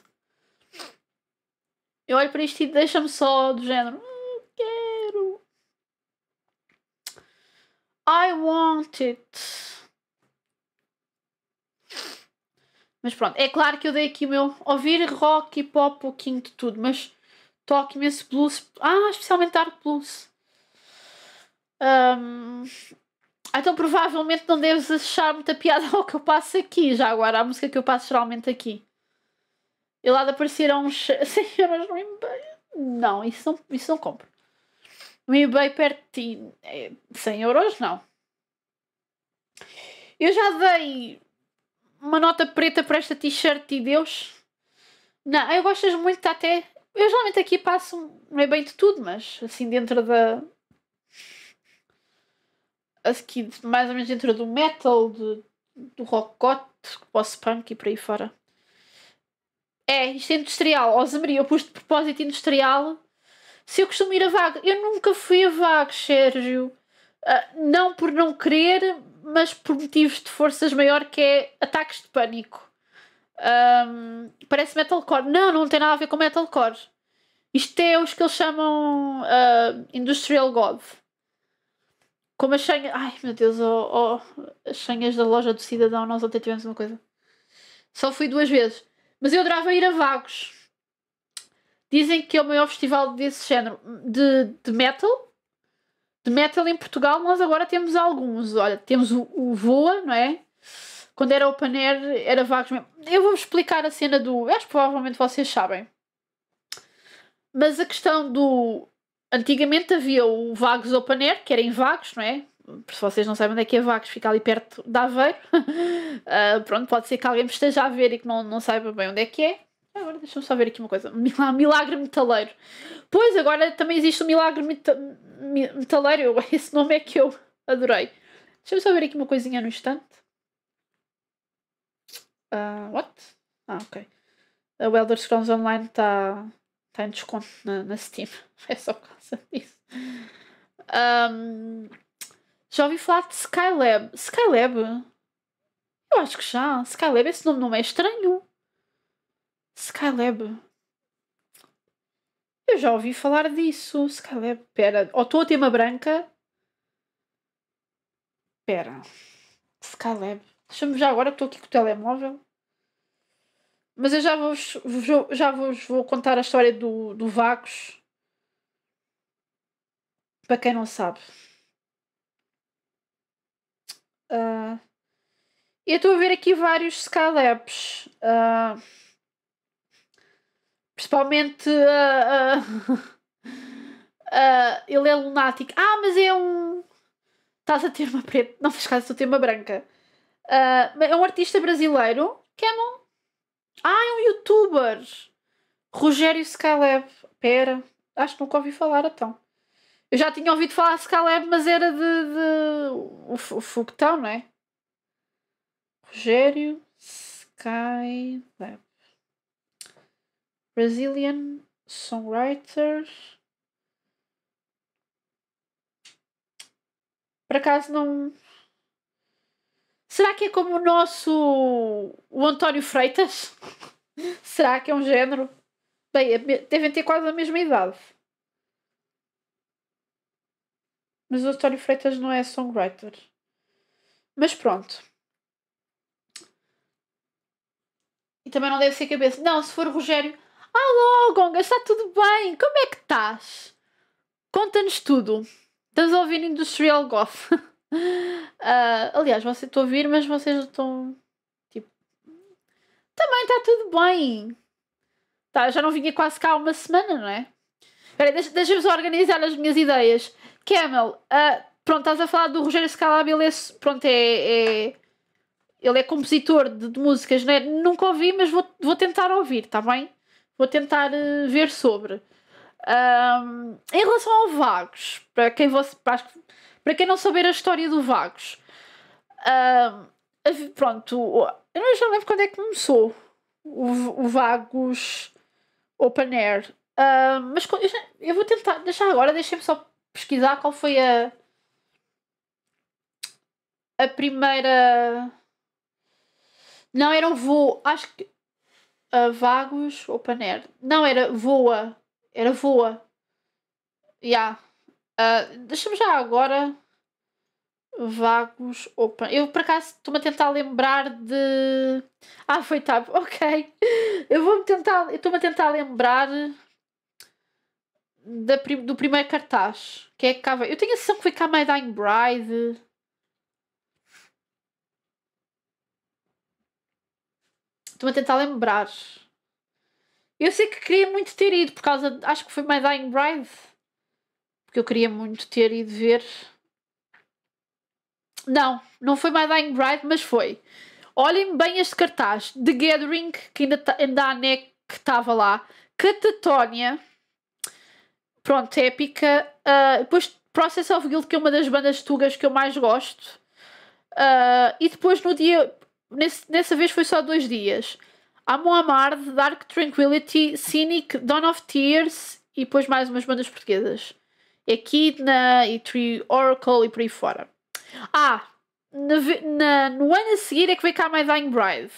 Eu olho para isto e deixa-me só do género. Hum, quero. I want it. Mas pronto, é claro que eu dei aqui o meu ouvir rock e pop, um pouquinho de tudo, mas toco imenso blues. Ah, especialmente dark blues. Um, então provavelmente não deves achar muita piada ao que eu passo aqui, já agora, a música que eu passo geralmente aqui. E lá de a uns 100 euros no eBay. Não, isso não, isso não compro. No eBay perto de é, 100 euros, não. Eu já dei uma nota preta para esta t-shirt de Deus. Não, eu gosto muito até eu geralmente aqui passo, bem de tudo, mas assim dentro da. Aqui, mais ou menos dentro do metal, do do rockot, post punk e por aí fora. É, isto é industrial. Ó eu pus de propósito industrial. Se eu costumo ir a vago. Eu nunca fui a vago, Sérgio. Uh, não por não querer, mas por motivos de forças maior que é ataques de pânico. Um, parece metalcore. Não, não tem nada a ver com metalcore. Isto é os que eles chamam uh, Industrial God. Como as chanhas. Ai meu Deus, oh, oh, as chanhas da loja do Cidadão, nós até tivemos uma coisa. Só fui duas vezes. Mas eu adorava ir a Vagos. Dizem que é o maior festival desse género de, de metal. De metal em Portugal, nós agora temos alguns. Olha, temos o, o Voa, não é? Quando era open air, era vagos mesmo. Eu vou explicar a cena do. Acho que provavelmente vocês sabem. Mas a questão do. Antigamente havia o Vagos Open Air, que era em Vagos, não é? Se vocês não sabem onde é que é Vagos, fica ali perto da Aveiro. uh, pronto, pode ser que alguém me esteja a ver e que não, não saiba bem onde é que é. Agora deixa-me só ver aqui uma coisa. Milagre Metaleiro. Pois, agora também existe o Milagre Metaleiro. Esse nome é que eu adorei. Deixa-me só ver aqui uma coisinha no instante. Uh, what? Ah, ok. A Elder Scrolls Online está tá em desconto na, na Steam. É só por causa disso. Um, já ouvi falar de Skylab. Skylab? Eu acho que já. Skylab, esse nome não é estranho. Skylab. Eu já ouvi falar disso. Skylab. Pera. Ou estou a tema uma branca. Pera. Skylab. Deixa-me já agora que estou aqui com o telemóvel. Mas eu já vos, já vos vou contar a história do, do Vagos. Para quem não sabe. Uh, eu estou a ver aqui vários Scalabs. Uh, principalmente. Uh, ele é lunático. Ah, mas é um. Estás a ter uma preta. Não faz caso, estou a ter uma branca. Uh, é um artista brasileiro. Canon. É ah, é um youtuber. Rogério Scaleb. Pera, acho que nunca ouvi falar então. Eu já tinha ouvido falar de Scaleb, mas era de. de... O, o foguetão, não é? Rogério Skylab. Brazilian songwriter. Por acaso não. Será que é como o nosso. o António Freitas? Será que é um género? Bem, devem ter quase a mesma idade. Mas o António Freitas não é songwriter. Mas pronto. E também não deve ser cabeça. Não, se for o Rogério. Alô, Gonga, está tudo bem? Como é que estás? Conta-nos tudo. Estás ouvindo Industrial Goth. Uh, aliás, você estou a ouvir, mas vocês estão. Tipo. Também está tudo bem. Tá, já não vinha quase cá há uma semana, não é? Espera deixa, deixa-me só organizar as minhas ideias. Camel, uh, pronto, estás a falar do Rogério Scalab, ele é, pronto, é, é ele é compositor de, de músicas, não é? Nunca ouvi, mas vou, vou tentar ouvir, está bem? Vou tentar uh, ver sobre. Um, ah, em relação ao Vagos, para quem você. Para, acho que para quem não saber a história do Vagos, uh, pronto, eu não lembro quando é que começou o, o Vagos Open Air. Uh, mas eu, vou tentar, deixar agora, deixem-me só pesquisar qual foi a. A primeira. Não, era o voo. Acho que. Uh, Vagos Open Air. Não, era voa. Era voa. Ya. Yeah. Uh, Deixa-me já agora. Vagos Open. Eu por acaso estou-me a tentar lembrar de. Ah, foi tab, ok. Eu vou-me tentar. estou-me a tentar lembrar da prim... do primeiro cartaz. Que é que cá vai. Eu tenho a sensação que foi cá My Dying Bride. Estou-me a tentar lembrar. Eu sei que queria muito ter ido por causa. De... Acho que foi My Dying Bride porque eu queria muito ter ido ver. Não, não foi My Dying Bride, mas foi. Olhem bem este cartaz: The Gathering, que ainda, tá, ainda há que estava lá, Catatonia. pronto, é épica. Uh, depois Process of Guild, que é uma das bandas tugas que eu mais gosto. Uh, e depois no dia. Nesse, nessa vez foi só dois dias. Amo Amar, Dark Tranquility, Cynic, Dawn of Tears e depois mais umas bandas portuguesas. Equidna e Tree Oracle e por aí fora. Ah, na, na, no ano a seguir é que veio cá My Dying Bride.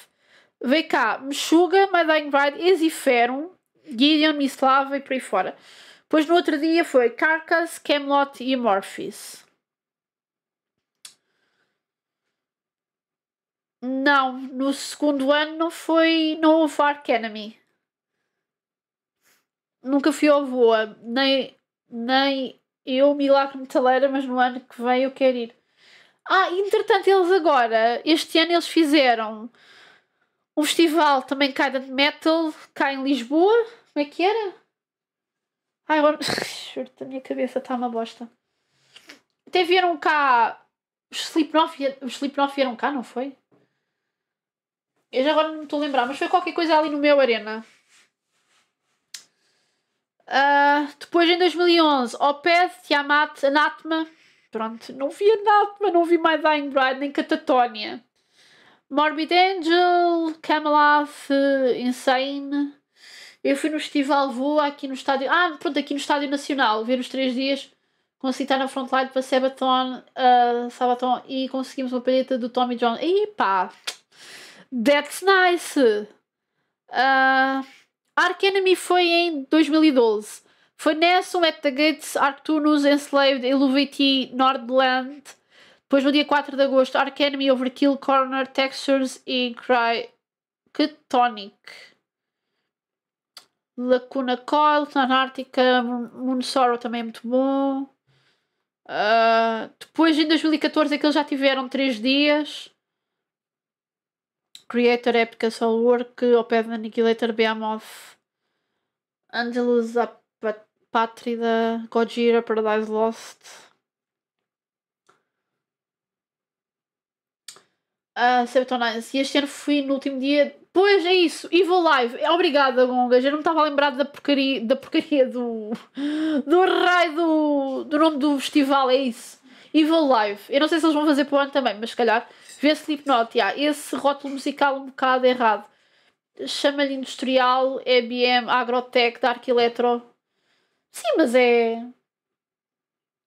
Veio cá Meshuga, My Dying Bride, Exiferum, Gideon, Mislava e por aí fora. Depois no outro dia foi Carcass, Camelot e Amorphis. Não, no segundo ano não foi. Não houve Ark Enemy. Nunca fui ao Voa, nem, nem eu, Milagre Metaleira, mas no ano que vem eu quero ir. Ah, entretanto, eles agora, este ano eles fizeram um festival também cá de metal, cá em Lisboa. Como é que era? Ai, agora. Juro, a minha cabeça está uma bosta. Até vieram cá. Os Slipknot, os Slipknot vieram cá, não foi? Eu já agora não me estou a lembrar, mas foi qualquer coisa ali no meu Arena. Uh, depois, em 2011, Opeth, Tiamat, Anatma. Pronto, não vi Anatma, não vi mais Dying Bride, nem Catatonia. Morbid Angel, Camelot, Insane. Eu fui no Festival Voa aqui no Estádio... Ah, pronto, aqui no Estádio Nacional. Ver os três dias. Consegui estar na frontline para Sabaton, uh, Sabaton e conseguimos uma palheta do Tommy John. E pá! That's nice! Uh, Ark Enemy foi em 2012. Foi Nessun, at the Gates, Arctunus, Enslaved, Illuvaty, Nordland. Depois, no dia 4 de agosto, Ark Enemy, Overkill, Corner, Textures e Cry Ketonic. Lacuna Coil, Anártica, Moon Sorrow também é muito bom. Uh, depois, em 2014, é que eles já tiveram 3 dias. Creator, é Epica Soulwork, Oped Annihilator, Beamoth, Angelus, Apátrida, Gojira, Paradise Lost. Uh, ah, Sabatonize. E este ano fui no último dia. Pois é isso, Evil Live. Obrigada, Gongas. Eu não me estava lembrado da porcaria, da porcaria do. do raio do, do nome do festival. É isso. Evil Live. Eu não sei se eles vão fazer para o ano também, mas se calhar. Vê Slipknot, yeah, esse rótulo musical um bocado errado. Chama-lhe industrial, EBM, agrotech, dark electro. Sim, mas é.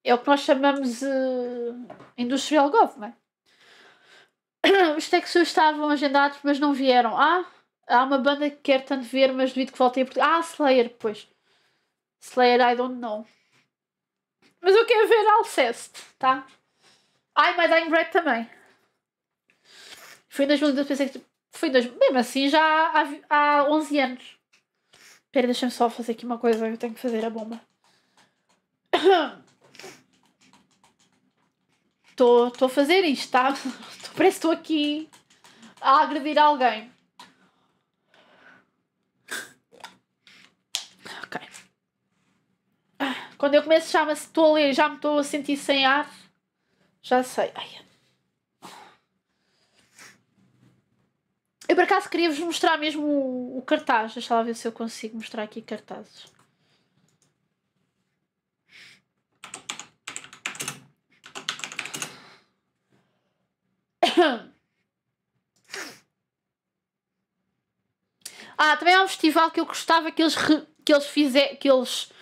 É o que nós chamamos uh, industrial goth, não é? Os Texas estavam agendados, mas não vieram. Ah, há uma banda que quer tanto ver, mas duvido que voltem a Portugal. Ah, Slayer, pois. Slayer, I don't know. Mas eu quero ver Alceste, tá? Ai, My Dying Breath também. Foi em 2012, pensei que. Tipo, foi em dois, mesmo assim já há, há 11 anos. Pera, deixa-me só fazer aqui uma coisa. Eu tenho que fazer a bomba. Estou a fazer isto, tá? Tô, parece que estou aqui a agredir alguém. Ok. Ah, quando eu começo já me estou a ler, já me estou a sentir sem ar. Já sei. Ai, Eu por acaso queria-vos mostrar mesmo o, o cartaz. Deixa lá ver se eu consigo mostrar aqui cartazes. Ah, também há um festival que eu gostava que eles, que eles fizessem. Que eles,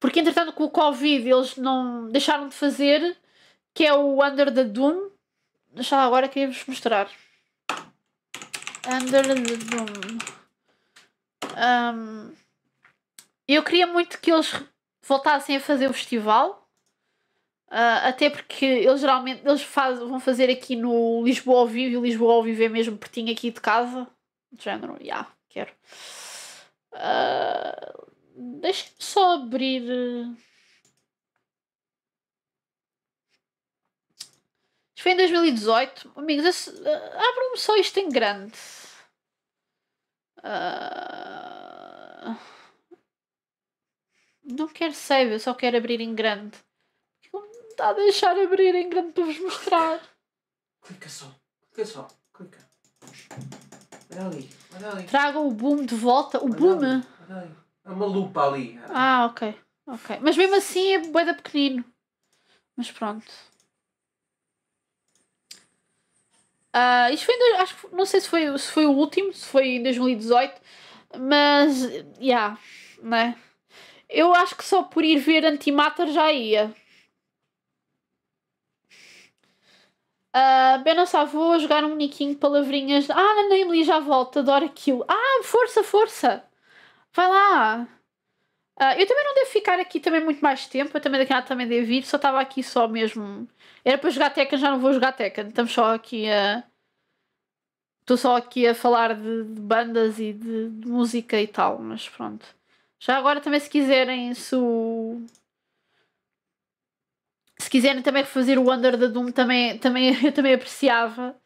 porque entretanto com o Covid eles não deixaram de fazer, que é o Under the Doom. Deixa agora queria vos mostrar. Under the Dome. Um, eu queria muito que eles voltassem a fazer o festival. Uh, até porque eles geralmente eles faz, vão fazer aqui no Lisboa ao vivo e Lisboa ao vivo é mesmo pertinho aqui de casa. De género, já, yeah, quero. Uh, ah, me só abrir. Isto foi em 2018. Amigos, esse, uh, ah, abram só isto em grande. Uh, não quero save, eu só quero abrir em grande. Ele me está a deixar abrir em grande para vos mostrar. Clica só, clica só, clica. Olha ali, olha ali. Traga o boom de volta. O olha boom? Ali, olha ali. É uma lupa ali. Ah, ok. ok. Mas mesmo assim é boeda pequenino. Mas pronto. Uh, ah, isso foi em, acho, não sei se foi, se foi o último, se foi em 2018, mas, já, yeah, né? Eu acho que só por ir ver Antimatter já ia. Uh, ah, Bena Savô jogar um niquinho, palavrinhas. Ah, na Emily já volta, adoro aquilo. Ah, força, força! Vai lá! Uh, eu também não devo ficar aqui também muito mais tempo, eu também daqui a nada também devo ir, só estava aqui só mesmo era para jogar Tekken, já não vou jogar Tekken. Estamos só aqui a. Estou só aqui a falar de, de bandas e de, de, música e tal, mas pronto. Já agora também, se quiserem, se o... Se quiserem também refazer o Under the Doom, também, também, eu também apreciava.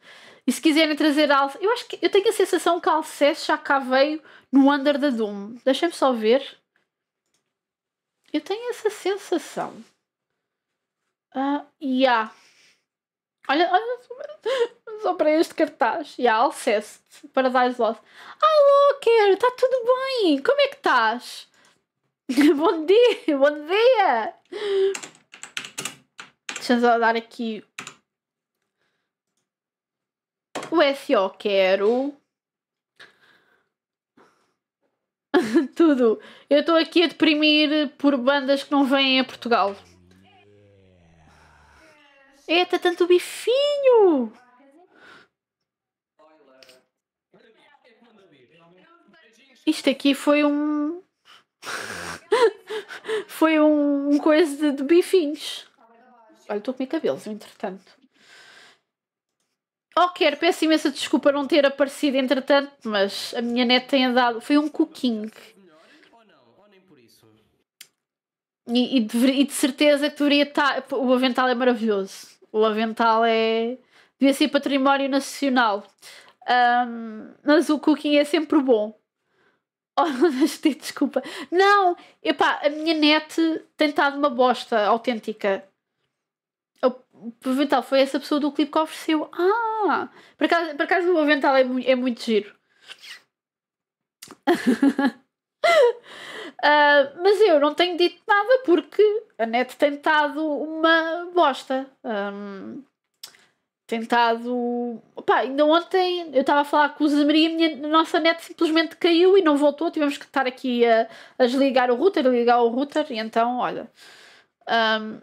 E se quiserem trazer algo. Eu acho que eu tenho a sensação que Alceste já cá veio no Under the Doom. Deixem-me só ver. Eu tenho essa sensação. Ah, há. Olha, olha só para este cartaz. E há Alceste, Paradise Lost. Alô, Quero, está tudo bem? Como é que estás? bom dia, bom dia! Deixa me dar aqui o SO Quero. tudo. Eu estou aqui a deprimir por bandas que não vêm a Portugal. Eita, tanto bifinho! Isto aqui foi um. foi um coisa de, de bifinhos. Olha, estou com cabelos, entretanto. Oh, quero, peço imensa desculpa não ter aparecido entretanto, mas a minha neta tem dado. Foi um cooking. E, e, de, e de certeza que deveria estar. Tá, o avental é maravilhoso. O avental é. devia ser património nacional. Um, mas o cooking é sempre bom. Oh, mas desculpa. Não! Epá, a minha net tem estado uma bosta autêntica. O Avental foi essa pessoa do clipe que ofereceu. Ah! Por acaso, por acaso o Avental é, é muito giro. Uh, mas eu não tenho dito nada porque a net tem estado uma bosta. Um, tentado. Pá, ainda ontem eu estava a falar com o Maria e a nossa net simplesmente caiu e não voltou. Tivemos que estar aqui a, a desligar o router, ligar o router, e então, olha. Um,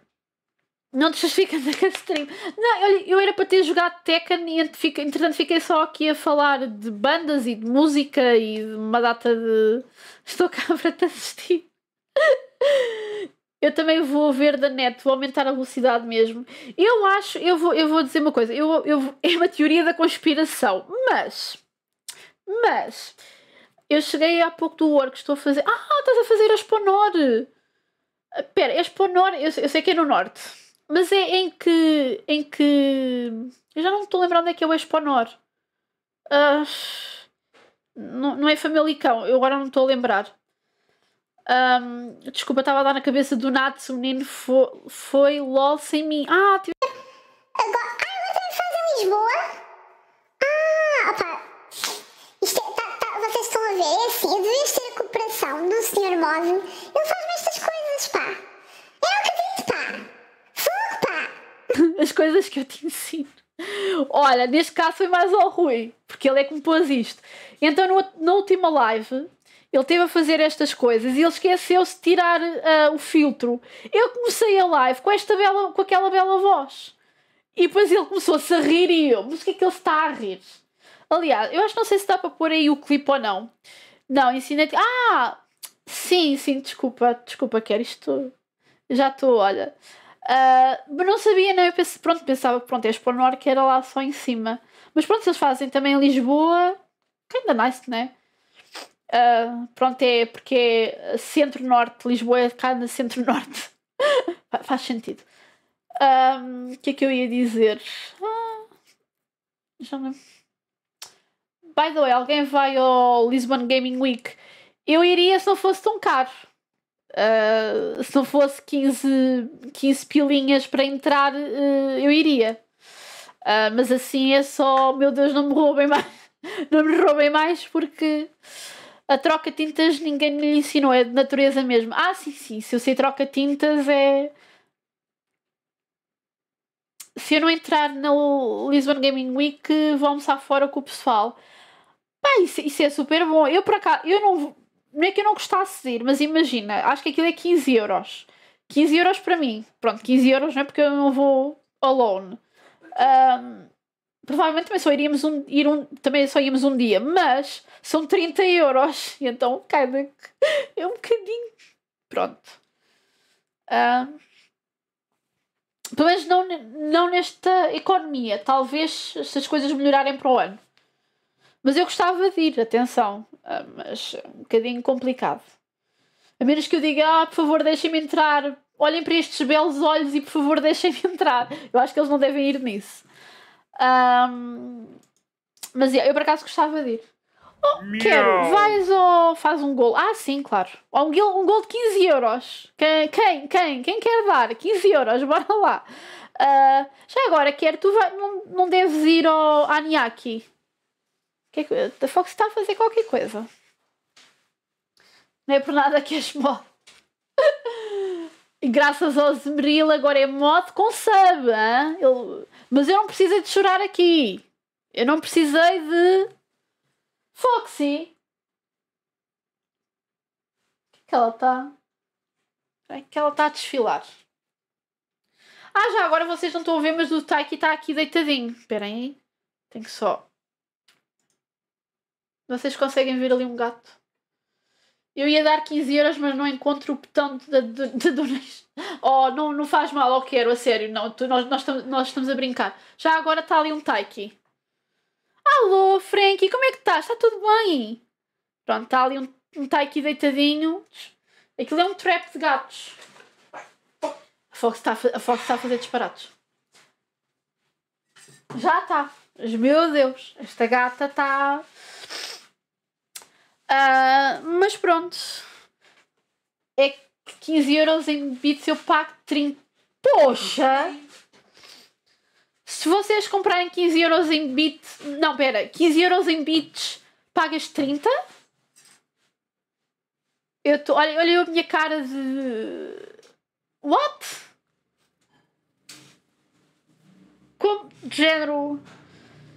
não te justifica na stream. Não, olha, eu era para ter jogado Tekken e entretanto fiquei só aqui a falar de bandas e de música e de uma data de. Estou cá para te assistir. Eu também vou ver da net, vou aumentar a velocidade mesmo. Eu acho, eu vou, eu vou dizer uma coisa, eu, eu, é uma teoria da conspiração, mas. Mas. Eu cheguei há pouco do work, estou a fazer. Ah, estás a fazer Asponor! Espera, ah, Asponor, eu, eu sei que é no norte. Mas é em que. em que. Eu já não estou lembrando onde é que é o Exponor. Uh, ah, não, não é Famalicão, eu agora não estou a lembrar. Um, desculpa, estava a dar na cabeça do Natsu, o menino foi, foi LOL sem mim. Ah, tive... Agora, ah, ela é faz em Lisboa? Ah, opa. Isto é, tá, tá, vocês estão a ver? É assim, eu deveria ter a cooperação do Sr. Móvel. Ele faz-me estas coisas, pá. as coisas que eu te ensino. Olha, neste caso foi mais ao Rui, porque ele é que me pôs isto. Então, no, na última live, ele teve a fazer estas coisas e ele esqueceu-se de tirar uh, o filtro. Eu comecei a live com, esta bela, com aquela bela voz. E depois ele começou-se a rir e eu, mas o que é que ele está a rir? Aliás, eu acho que não sei se dá para pôr aí o clipe ou não. Não, ensina-te. Ah! Sim, sim, desculpa, desculpa, quero isto. Já estou, olha. Uh, mas não sabia, não. Eu pronto, pensava que pronto, a expor no que era lá só em cima. Mas pronto, se eles fazem também em Lisboa, ainda nice, né? Uh, pronto, é porque é centro-norte, Lisboa é no centro-norte. Faz sentido. Ah, o um, que é que eu ia dizer? Ah, já não. By the way, alguém vai ao Lisbon Gaming Week? Eu iria se não fosse tão caro Uh, se não fosse 15, 15 pilinhas para entrar, uh, eu iria. Uh, mas assim é só, meu Deus, não me roubem mais, não me roubem mais, porque a troca tintas ninguém me ensinou, é de natureza mesmo. Ah, sim, sim, se eu sei troca tintas é. Se eu não entrar no Lisbon Gaming Week, vão almoçar fora com o pessoal. Pá, isso, isso é super bom. Eu, por acaso, eu não, não é que eu não gostasse de ir, mas imagina, acho que aquilo é 15 euros. 15 euros para mim. Pronto, 15 euros não é porque eu não vou alone. Um, provavelmente também só iríamos um, ir um, também só íamos um dia, mas são 30 euros, e então cada é um bocadinho. Pronto. Um, pelo menos não, não nesta economia. Talvez se as coisas melhorarem para o ano. Mas eu gostava de ir, atenção, ah, mas um bocadinho complicado. A menos que eu diga, ah, por favor, deixem-me entrar, olhem para estes belos olhos e por favor, deixem-me entrar. Eu acho que eles não devem ir nisso. Um, mas eu, por acaso gostava de ir. Oh, quero, vais ou faz um gol? Ah, sim, claro. um, um gol de 15 euros. Quem, quem, quem, quem quer dar? 15 euros, bora lá. Uh, já agora, quero, tu vai, não, não deves ir ao Aniaki. Que, a Fox está a fazer qualquer coisa. Não é por nada que és mod. e graças ao Zemril agora é mod com sub. Hein? Ele... Mas eu não precisei de chorar aqui. Eu não precisei de. Foxy! O que é que ela está? É que ela está a desfilar. Ah, já agora vocês não estão a ver, mas o Taiki está aqui deitadinho. Esperem aí. Tenho que só vocês conseguem ver ali um gato? Eu ia dar 15 euros, mas não encontro o botão de, de, de Oh, não, não faz mal, que quero, a sério. Não, tu, nós, nós, tam, nós estamos a brincar. Já agora está ali um Taiki. Alô, Frankie, como é que estás? Está tudo bem? Pronto, está ali um, um Taiki deitadinho. Aquilo é um trap de gatos. A Fox está a, Fox está a fazer disparados. Já está. Meu Deus, esta gata está. Uh, mas pronto. É 15 euros em bits eu pago 30. Poxa! Se vocês comprarem 15 euros em bits. Não, pera. 15 euros em bits pagas 30? Eu tô, olha, olha a minha cara de. What? Como? De género.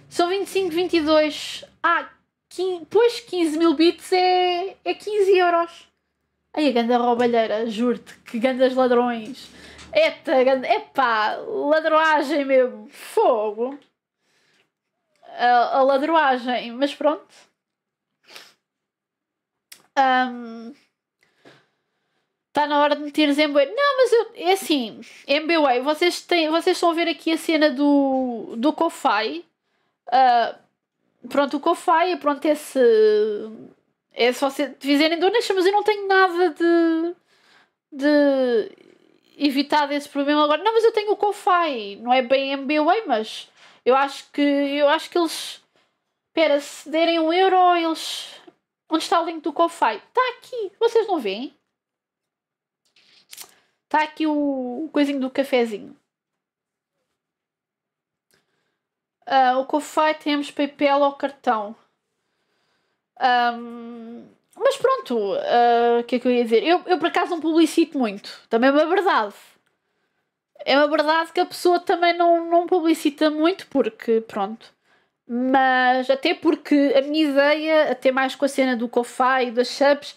São 25, 22. Ah, 15, pois 15 mil bits é, é 15 euros. Aí a ganda roubalheira, juro-te, que gandas ladrões. Eita, ganda, epá, ladroagem mesmo, fogo. A, a ladroagem, mas pronto. Um, está na hora de meteres Mbway. Não, mas eu, é assim, Mbway, vocês, têm, vocês estão a ver aqui a cena do, do ko Uh, ah, pronto, o Kofai é, pronto, esse. É só se fizerem donas, mas eu não tenho nada de. de evitar esse problema agora. Não, mas eu tenho o Kofai não é bem MBWay, mas eu acho que eu acho que eles. Espera, se derem um euro, eles. Onde está o link do Kofai Está aqui, vocês não veem? Está aqui o coisinho do cafezinho. Uh, o Kofai temos PayPal ou cartão. Um, mas pronto, ah, o uh, que é que eu ia dizer? Eu, eu por acaso não publicito muito, também é uma verdade. É uma verdade que a pessoa também não, não publicita muito, porque pronto. Mas até porque a minha ideia, até mais com a cena do Ko-Fi e das subs,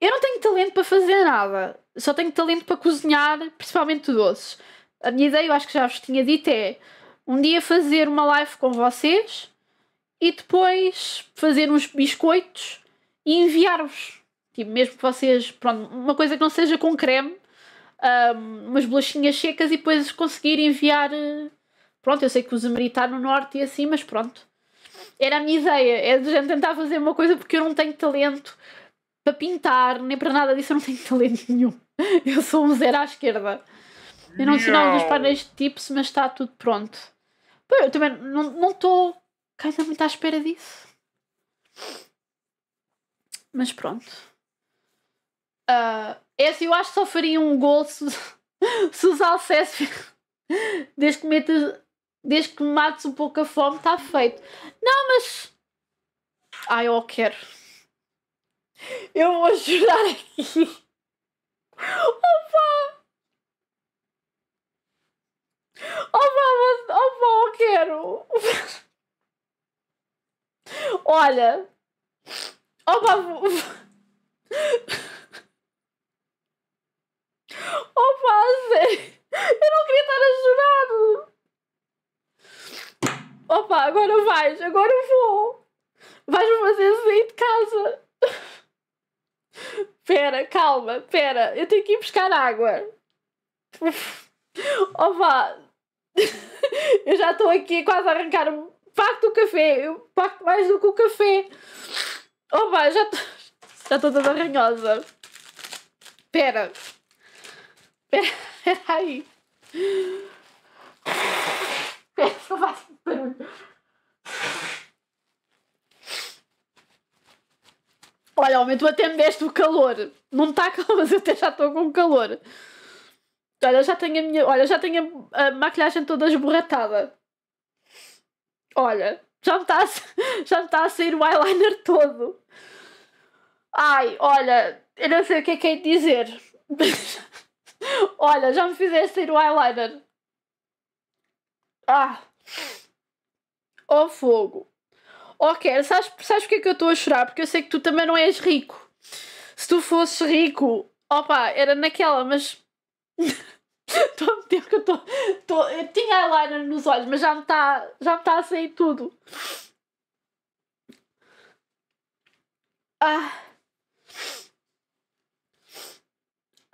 eu não tenho talento para fazer nada. Só tenho talento para cozinhar, principalmente doces. A minha ideia, eu acho que já vos tinha dito, é um dia fazer uma live com vocês e depois fazer uns biscoitos e enviar-vos. Tipo, mesmo que vocês, pronto, uma coisa que não seja com creme, um, umas bolachinhas secas e depois conseguir enviar. Eh, pronto, eu sei que o Zemeri está no norte e assim, mas pronto. Era a minha ideia, é de gente tentar fazer uma coisa porque eu não tenho talento para pintar, nem para nada disso, eu não tenho talento nenhum. Eu sou um zero à esquerda. Eu não sei nada dos painéis de tips, mas está tudo pronto. eu também não estou ainda muito à espera disso. Mas pronto. Uh, eu acho que só faria um gol se, se o Salcésio desde que metas desde que me mates um pouco a fome, está feito. Não, mas. Ai, eu quero. Eu vou jurar aqui. Opa! Ó, vamos, eu quero Olha. Ó, vamos. Oh, Eu não queria estar a chorar! Opa, agora vais, agora vou! Vais-me fazer sair de casa! Pera, calma, pera, eu tenho que ir buscar água! Opa! eu já estou aqui quase a arrancar um pacto do café. Eu pacto mais do que o café. Oh, pá, já estou já toda arranhosa. Pera. Pera, aí. Pera, só se Olha, homem, tu até me deste o calor. Não está calor, mas eu até já estou com calor. Olha, já tenho a minha. Olha, já tenho a, a maquilhagem toda esborratada. Olha, já me está a, já está a sair o eyeliner todo. Ai, olha, eu não sei o que é que é dizer. olha, já me fizeste sair o eyeliner. Ah! Ó oh, fogo! ok sabes, sabes porque é que eu estou a chorar? Porque eu sei que tu também não és rico. Se tu fosses rico, opa, era naquela, mas Todo tempo que eu tô, tô, Eu tinha eyeliner nos olhos, mas já me está já me está a sair tudo. Ah.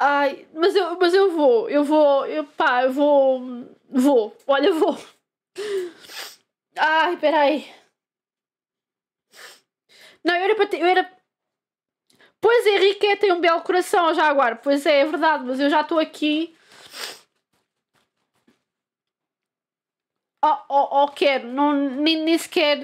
Ai, mas eu, mas eu vou, eu vou, eu, pá, eu vou, vou, olha, vou. Ai, peraí. Não, eu era para ter, eu era, Pois é, Riquet tem um belo coração, já agora. Pois é, é verdade, mas eu já estou aqui. Oh, oh, oh, quero, não, nem, nem sequer.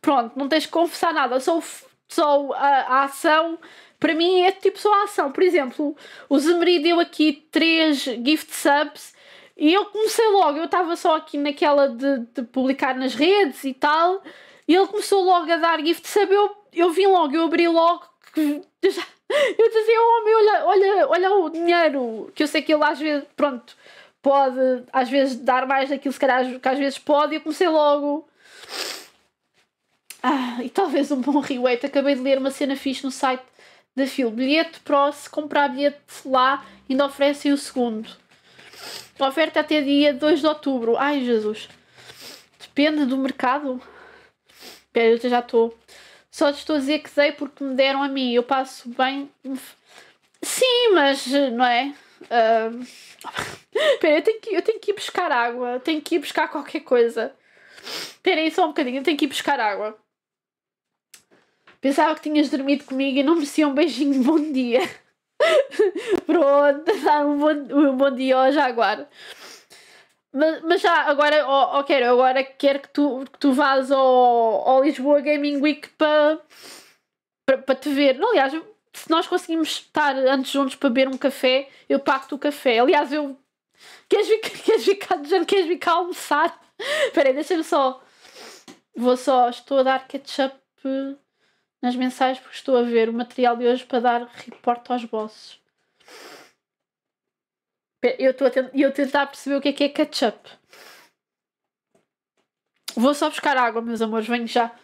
Pronto, não tens que confessar nada, só, sou a, a ação. Para mim é tipo só a ação. Por exemplo, o Zemri deu aqui 3 gift subs e eu comecei logo. Eu estava só aqui naquela de, de publicar nas redes e tal. E ele começou logo a dar gift subs. Eu, eu vim logo, eu abri logo eu dizia, oh, homem, olha, olha, olha o dinheiro, que eu sei que ele às vezes, pronto, pode às vezes dar mais daquilo calhar, que às vezes pode, e eu comecei logo. Ah, e talvez um bom reweight. Acabei de ler uma cena fixe no site da Fil. Bilhete Pro, se comprar bilhete lá, ainda oferecem o segundo. Oferta até dia 2 de outubro. Ai, Jesus. Depende do mercado. Espera, eu já estou. Tô só te estou a dizer que dei porque me deram a mim. Eu passo bem. Sim, mas não é? Uh... eu tenho, que, eu tenho que ir buscar água. tenho que ir buscar qualquer coisa. espera aí só um bocadinho. Eu tenho que ir buscar água. Pensava que tinhas dormido comigo e não merecia um beijinho de bom dia. Pronto, dá um bom, um bom dia ao Jaguar. Mas, mas já, agora, oh, quero, agora quero que tu, que tu vás ao, ao Lisboa Gaming Week para te ver. Não, aliás, se nós conseguimos estar antes juntos para beber um café, eu pago-te o café. Aliás, eu. Queres vir, queres vir cá, Jane? Queres vir cá almoçar? Espera aí, deixa-me só. Vou só. Estou a dar ketchup nas mensagens porque estou a ver o material de hoje para dar reporte aos bosses. Eu estou a tentar, eu tentar perceber o que é que é ketchup. Vou só buscar água, meus amores, venho já.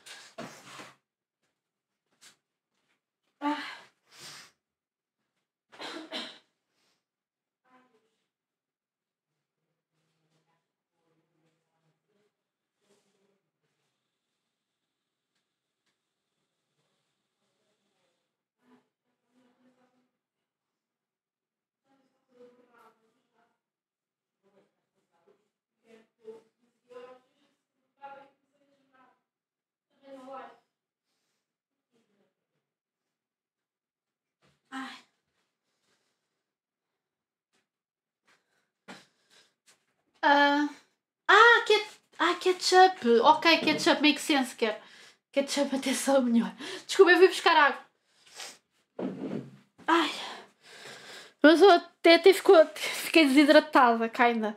ketchup. Ok, ketchup make sense, quer. Ketchup até sou melhor. Desculpa, eu vim buscar água. Ai. Mas eu até, até ficou, fiquei desidratada, kinda.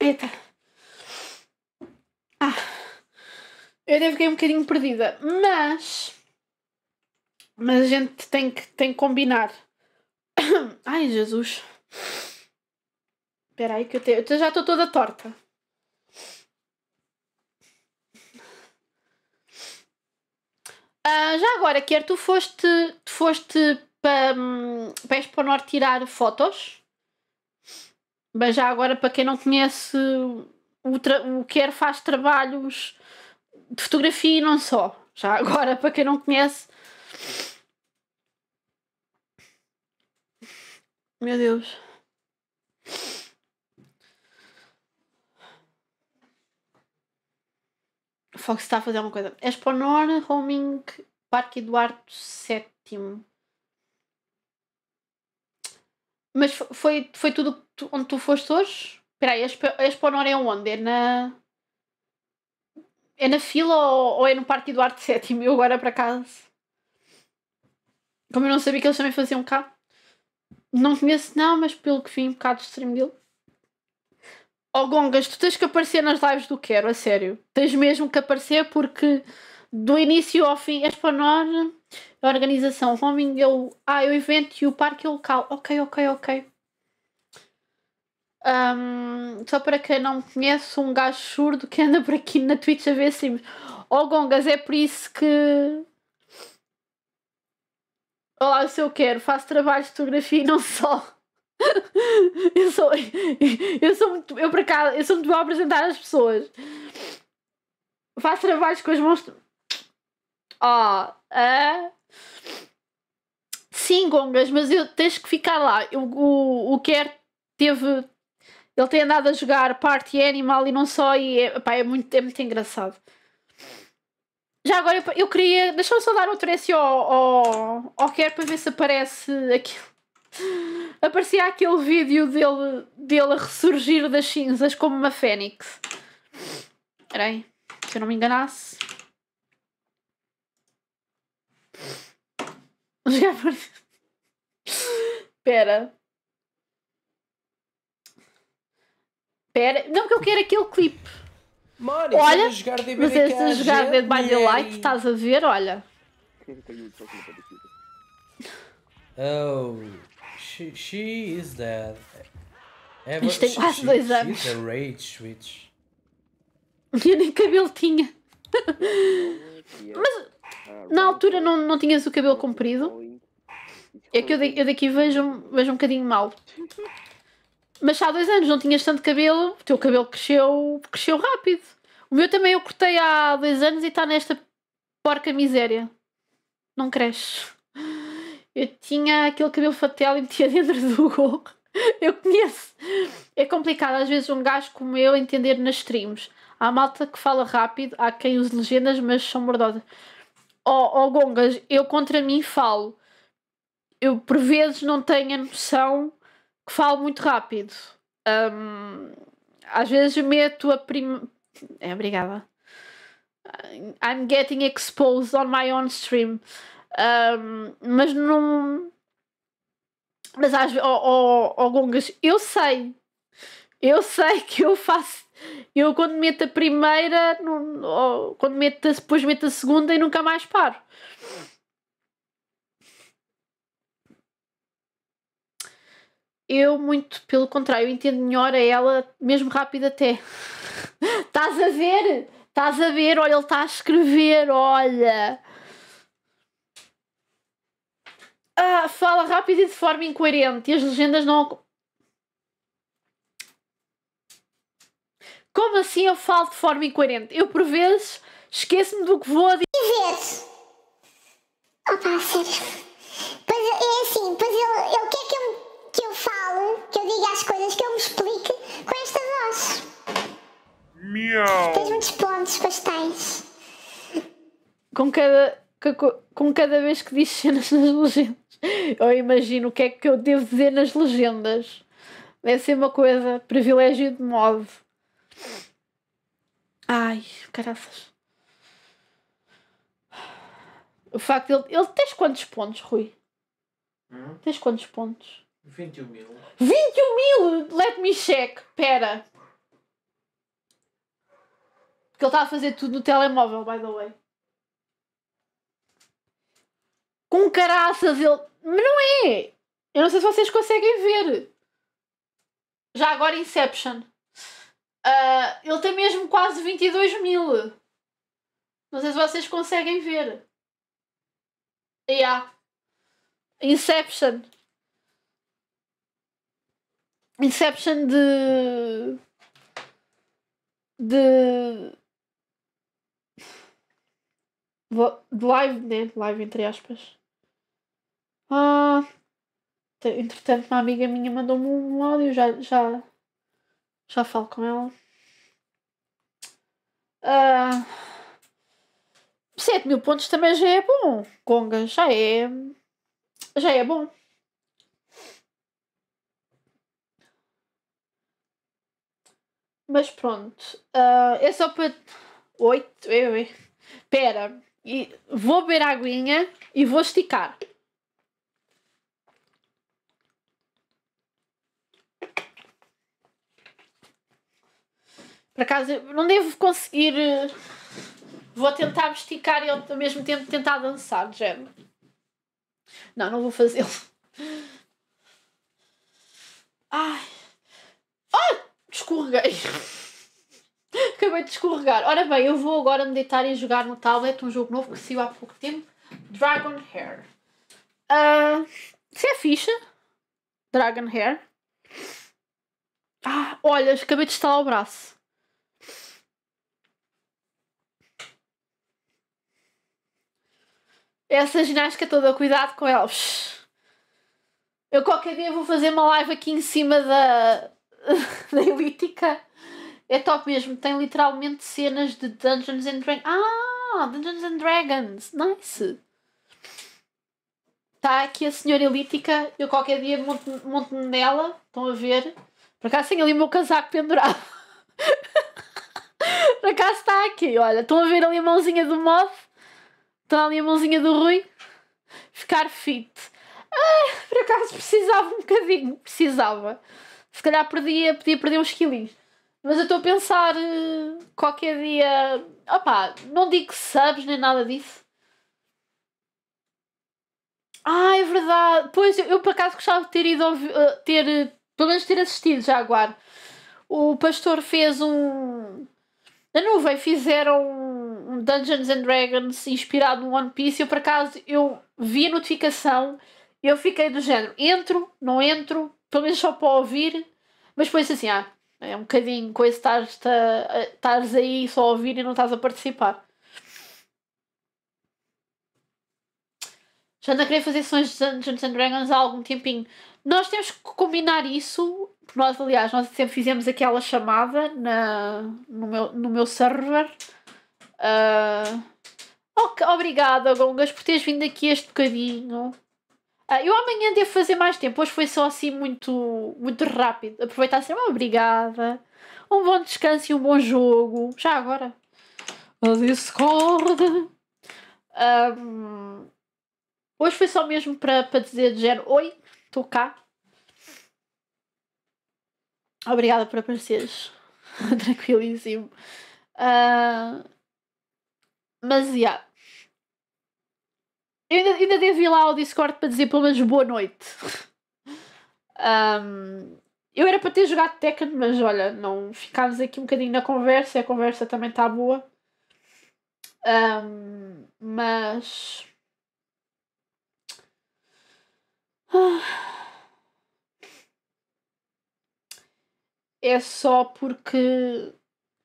Eita. Ah. Eu até fiquei um bocadinho perdida. Mas. Mas a gente tem que, tem que combinar. Ai, Jesus. Espera aí que eu, te... eu já estou toda torta. Ah, já agora, quer tu foste, tu foste hum, para o norte tirar fotos, mas já agora, para quem não conhece, o, tra... o Quer faz trabalhos de fotografia e não só. Já agora, para quem não conhece, Meu Deus. Fox está a fazer alguma coisa. Exponor, Homing, Parque Eduardo VII. Mas foi, foi tudo onde tu foste hoje? Espera aí, a Exponor é onde? É na. É na fila ou, ou é no Parque Eduardo VII? Eu agora para casa. Como eu não sabia que eles também faziam cá. Não conheço, não, mas pelo que vi, um bocado de stream dele. Oh, Gongas, tu tens que aparecer nas lives do Quero, a sério. Tens mesmo que aparecer porque do início ao fim és para nós a organização. Homing homem eu Ah, é o evento e o parque é o local. Ok, ok, ok. Um, só para quem não me conhece, um gajo surdo que anda por aqui na Twitch a ver sim Oh, Gongas, é por isso que Olá, se eu quero, faço trabalho de fotografia e não só. eu sou. Eu sou muito. Eu para cá, eu sou muito boa a apresentar as pessoas. Faço trabalhos com as mãos. Ó. Oh, ah. Sim, Gongas, mas eu tens que ficar lá. Eu, o, o Quer teve. Ele tem andado a jogar Party Animal e não só, e é, pá, é, muito, é muito engraçado. Já agora eu, eu queria. Deixa eu só dar outro S ao, ao, quer para ver se aparece aquilo. Aparecia aquele vídeo dele, dele a ressurgir das cinzas como uma fênix. Espera aí, se eu não me enganasse. Já apareceu. Espera. Espera. Não, que eu quero aquele clipe. Mano, olha, jogar DBD, mas se jogar Dead by light estás a ver, olha. Oh, she, she is dead. Ever, é, Isto tem quase dois anos. She's a rage witch. Eu nem cabelo tinha. mas na altura não, não tinhas o cabelo comprido. É que eu, de, eu daqui vejo, vejo um bocadinho mal. Mas há dois anos não tinhas tanto cabelo, o teu cabelo cresceu, cresceu rápido. O meu também eu cortei há dois anos e está nesta porca miséria. Não cresce. Eu tinha aquele cabelo fatel e metia dentro do gorro. Eu conheço. É complicado às vezes um gajo como eu entender nas streams. Há malta que fala rápido, há quem use legendas, mas são mordosas. Oh, oh gongas, eu contra mim falo. Eu por vezes não tenho a noção que falo muito rápido. Um, às vezes meto a primeira. É, obrigada. I'm getting exposed on my own stream. Um, mas não. Mas às vezes. Oh, oh, oh, eu sei. Eu sei que eu faço. Eu quando meto a primeira, não, oh, quando meto, depois meto a segunda e nunca mais paro. Eu, muito pelo contrário, entendo melhor a ela, mesmo rápido até. Estás a ver? Estás a ver? Olha, ele está a escrever, olha. Ah, fala rápido e de forma incoerente. E as legendas não. Como assim eu falo de forma incoerente? Eu, por vezes, esqueço-me do que vou a dizer. Opa, sério. Pois é, é assim, pois ele, que é que eu me que eu fale, que eu diga as coisas, que eu me explique com esta voz. Miau! Tens muitos pontos, pastéis. Com cada, com cada vez que diz cenas nas legendas, eu imagino o que é que eu devo dizer nas legendas. Deve ser uma coisa, privilégio de modo. Ai, caraças. O facto de ele. Ele tens quantos pontos, Rui? Hum? Tens quantos pontos? 21 mil. 21 mil! Let me check. Pera. Porque ele está a fazer tudo no telemóvel, by the way. Com caraças, ele. Mas não é! Eu não sei se vocês conseguem ver. Já agora Inception. Uh, ele tem mesmo quase 22 mil. Não sei se vocês conseguem ver. Yeah. Inception. Inception de. de. de live, né? Live entre aspas. Ah, entretanto, uma amiga minha mandou-me um áudio, já, já, já falo com ela. Ah, 7 mil pontos também já é bom. Conga já é. já é bom. Mas pronto. Uh, é só para. Oito. Espera. Pera. E vou beber a aguinha e vou esticar. Por acaso, não devo conseguir. Eh, vou tentar me esticar e ao mesmo tempo tentar dançar, género. Não, não vou fazê-lo. Ai. Oh! Escorreguei. Acabei de escorregar. Ora bem, eu vou agora meditar e jogar no tablet um jogo novo que saiu há pouco tempo. Dragon Hair. Uh, se é ficha. Dragon Hair. Ah, olha, acabei de estalar o braço. Essa ginástica toda, cuidado com elas. Eu qualquer dia vou fazer uma live aqui em cima da, da Elítica é top mesmo. Tem literalmente cenas de Dungeons and Dragons. Ah, Dungeons and Dragons. Nice. Está aqui a senhora Elítica. Eu qualquer dia monto-me monto nela. Estão a ver? Por acaso tem ali o meu casaco pendurado. Por acaso está aqui. Olha, estão a ver ali a mãozinha do Moth? Estão ali a mãozinha do Rui? Ficar fit. Ah, por acaso precisava um bocadinho. Precisava se calhar perdia, podia perder uns quilinhos. Mas eu estou a pensar eh, qualquer dia. Opá, não digo subs nem nada disso. Ah, é verdade. Pois, eu, eu por acaso gostava de ter ido. Eh, ter, eh, pelo menos ter assistido Jaguar. O pastor fez um. Na nuvem fizeram um Dungeons and Dragons inspirado no One Piece. Eu por acaso eu vi a notificação eu fiquei do género: entro, não entro, pelo menos só para ouvir, mas depois assim, ah, é um bocadinho coisa estares aí só a ouvir e não estás a participar. Já anda a querer fazer sessões de Dungeons and Dragons há algum tempinho. Nós temos que combinar isso, porque nós, aliás, nós sempre fizemos aquela chamada na, no, meu, no meu server. Uh, ok, obrigada, Gongas, por teres vindo aqui este bocadinho. Ah, eu amanhã devo fazer mais tempo. Hoje foi só assim muito, muito rápido. Aproveitar assim, uma oh, obrigada. Um bom descanso e um bom jogo. Já agora. A Discord. Um, hoje foi só mesmo para dizer de género: Oi, estou cá. Obrigada por apareceres. Tranquilíssimo. Uh, mas, yeah. Eu ainda, ainda devo ir lá ao Discord para dizer pelo menos boa noite. um, eu era para ter jogado Tekken, mas olha, não ficámos aqui um bocadinho na conversa, a conversa também está boa. Um, mas. É só porque.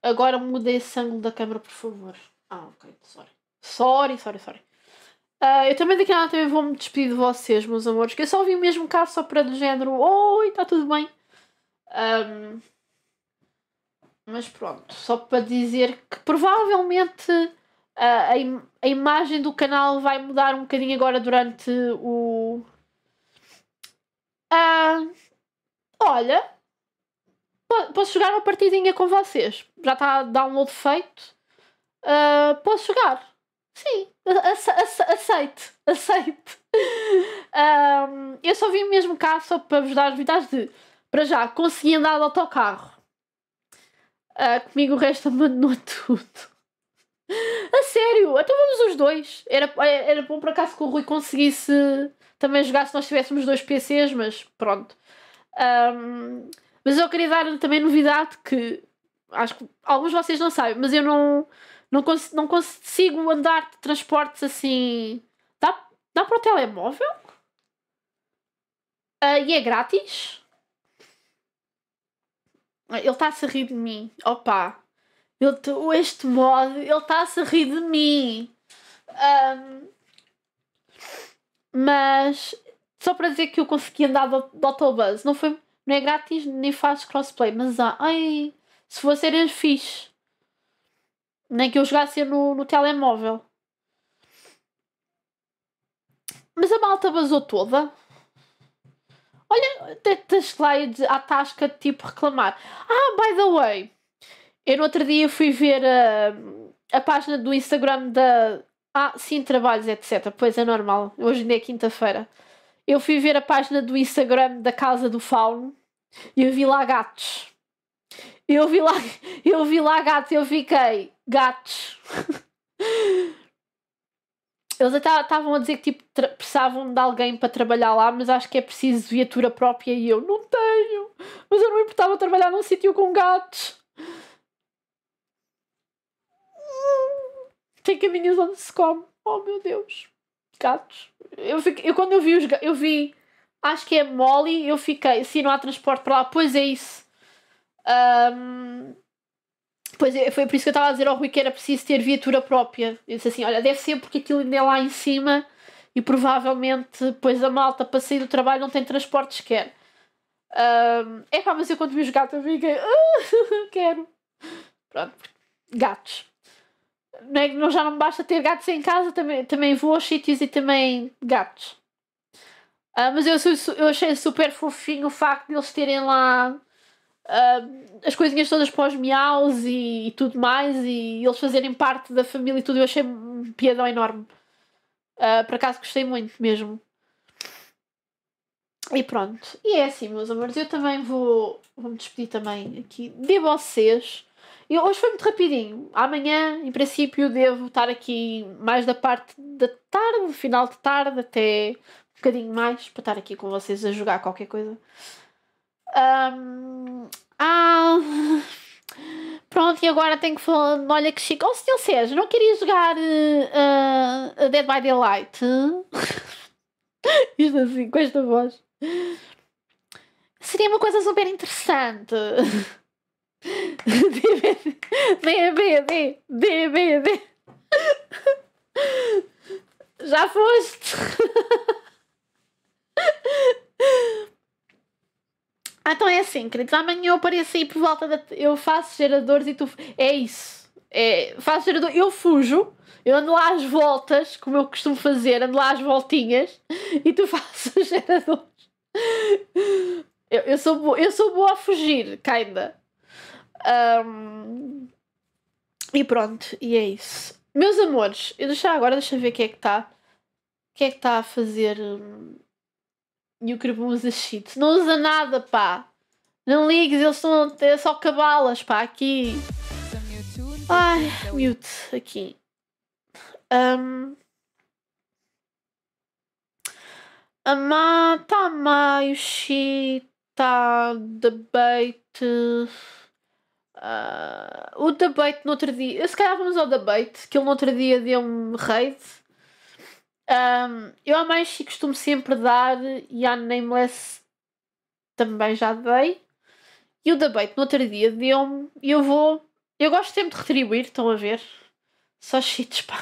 Agora mudei esse ângulo da câmera, por favor. Ah, ok, sorry. Sorry, sorry, sorry. Uh, eu também daqui a nada também vou-me despedir de vocês, meus amores, que eu só o mesmo caso só para do género Oi, está tudo bem. Um, mas pronto, só para dizer que provavelmente uh, a, im a imagem do canal vai mudar um bocadinho agora durante o. Uh, olha, posso jogar uma partidinha com vocês. Já está download feito. Uh, posso jogar. Sim, aceito, aceito. Um, eu só vim mesmo cá só para vos dar as de. Para já, consegui andar de autocarro. Uh, comigo o resto abandonou tudo. A sério, até vamos os dois. Era, era bom por acaso que o Rui conseguisse também jogar se nós tivéssemos dois PCs, mas pronto. Um, mas eu queria dar também novidade que acho que alguns de vocês não sabem, mas eu não não, cons não consigo andar de transportes assim. Dá, dá para o telemóvel? Uh, e é grátis? Ah, ele está-se a rir de mim. Opa! Ele, este mod, ele está-se a rir de mim. Um, mas só para dizer que eu consegui andar do, do autobus. Não, foi, não é grátis, nem faz crossplay, mas ah, ai, se fosse era é fixe. Nem que eu jogasse no, no telemóvel. Mas a malta vazou toda. Olha, tens lá à tasca de tipo reclamar. Ah, by the way, eu no outro dia fui ver a, ah, a página do Instagram da. Ah, sim, trabalhos, etc. Pois é normal, hoje ainda é quinta-feira. Eu fui ver a página do Instagram da Casa do Fauno e eu vi lá gatos. Eu vi lá, eu vi lá gatos, eu fiquei gatos. Eles até estavam a dizer que tipo, precisavam de alguém para trabalhar lá, mas acho que é preciso viatura própria e eu não tenho. Mas eu não importava trabalhar num sítio com gatos. Tem caminhos onde se come. Oh meu Deus. Gatos. Eu, fiquei, eu quando eu vi os eu vi, acho que é Molly, eu fiquei, se não há transporte para lá, pois é isso. Um, Pois é, foi por isso que eu estava a dizer ao Rui que era preciso ter viatura própria. Eu disse assim: olha, deve ser porque aquilo ainda é lá em cima e provavelmente pois a malta para sair do trabalho não tem transporte sequer. Um, é pá, mas eu quando vi os gatos eu fiquei, ah, quero. Pronto, gatos. Não, é, não já não basta ter gatos em casa, também, também vou aos sítios e também gatos. Uh, mas eu, eu achei super fofinho o facto de eles terem lá Uh, as coisinhas todas para os miaus e, e, tudo mais, e, eles fazerem parte da família e tudo, eu achei um piadão enorme. Uh, por acaso gostei muito mesmo. E pronto. E é assim, meus amores. Eu também vou, vou me despedir também aqui de vocês. Eu, hoje foi muito rapidinho. Amanhã, em princípio, devo estar aqui mais da parte da tarde, final de tarde, até um bocadinho mais, para estar aqui com vocês a jogar qualquer coisa. Um, ah, pronto, e agora tenho que falar. Olha que chique. Oh, seja não queria jogar uh, Dead by Daylight? Isto assim, com esta voz. Seria uma coisa super interessante. B D Já foste. Então é assim, queridos. Amanhã eu apareço aí por volta da. Eu faço geradores e tu. É isso. É, faço gerador. Eu fujo. Eu ando lá às voltas, como eu costumo fazer, ando lá às voltinhas e tu fazes os geradores. Eu, eu, sou boa, eu sou boa a fugir, kinda. Um, e pronto, e é isso. Meus amores, eu deixar agora, deixa eu ver o que é que está. O que é que está a fazer. Hum, e o Cribo usa cheats. É Não usa nada, pá. Não ligues, eles estão a ter só cabalas, pá, aqui. Ai, mute, aqui. Um, Amá, Tamá, Yoshi, tá, debate. Tá uh, ah, o debate no outro dia. se calhar vamos ao debate, que ele no outro dia deu-me raid. Um, eu a mais costumo sempre dar e a Nameless também já dei. E o debate no outro dia deu-me e eu vou. Eu gosto sempre de retribuir, estão a ver? Só cheats, pá.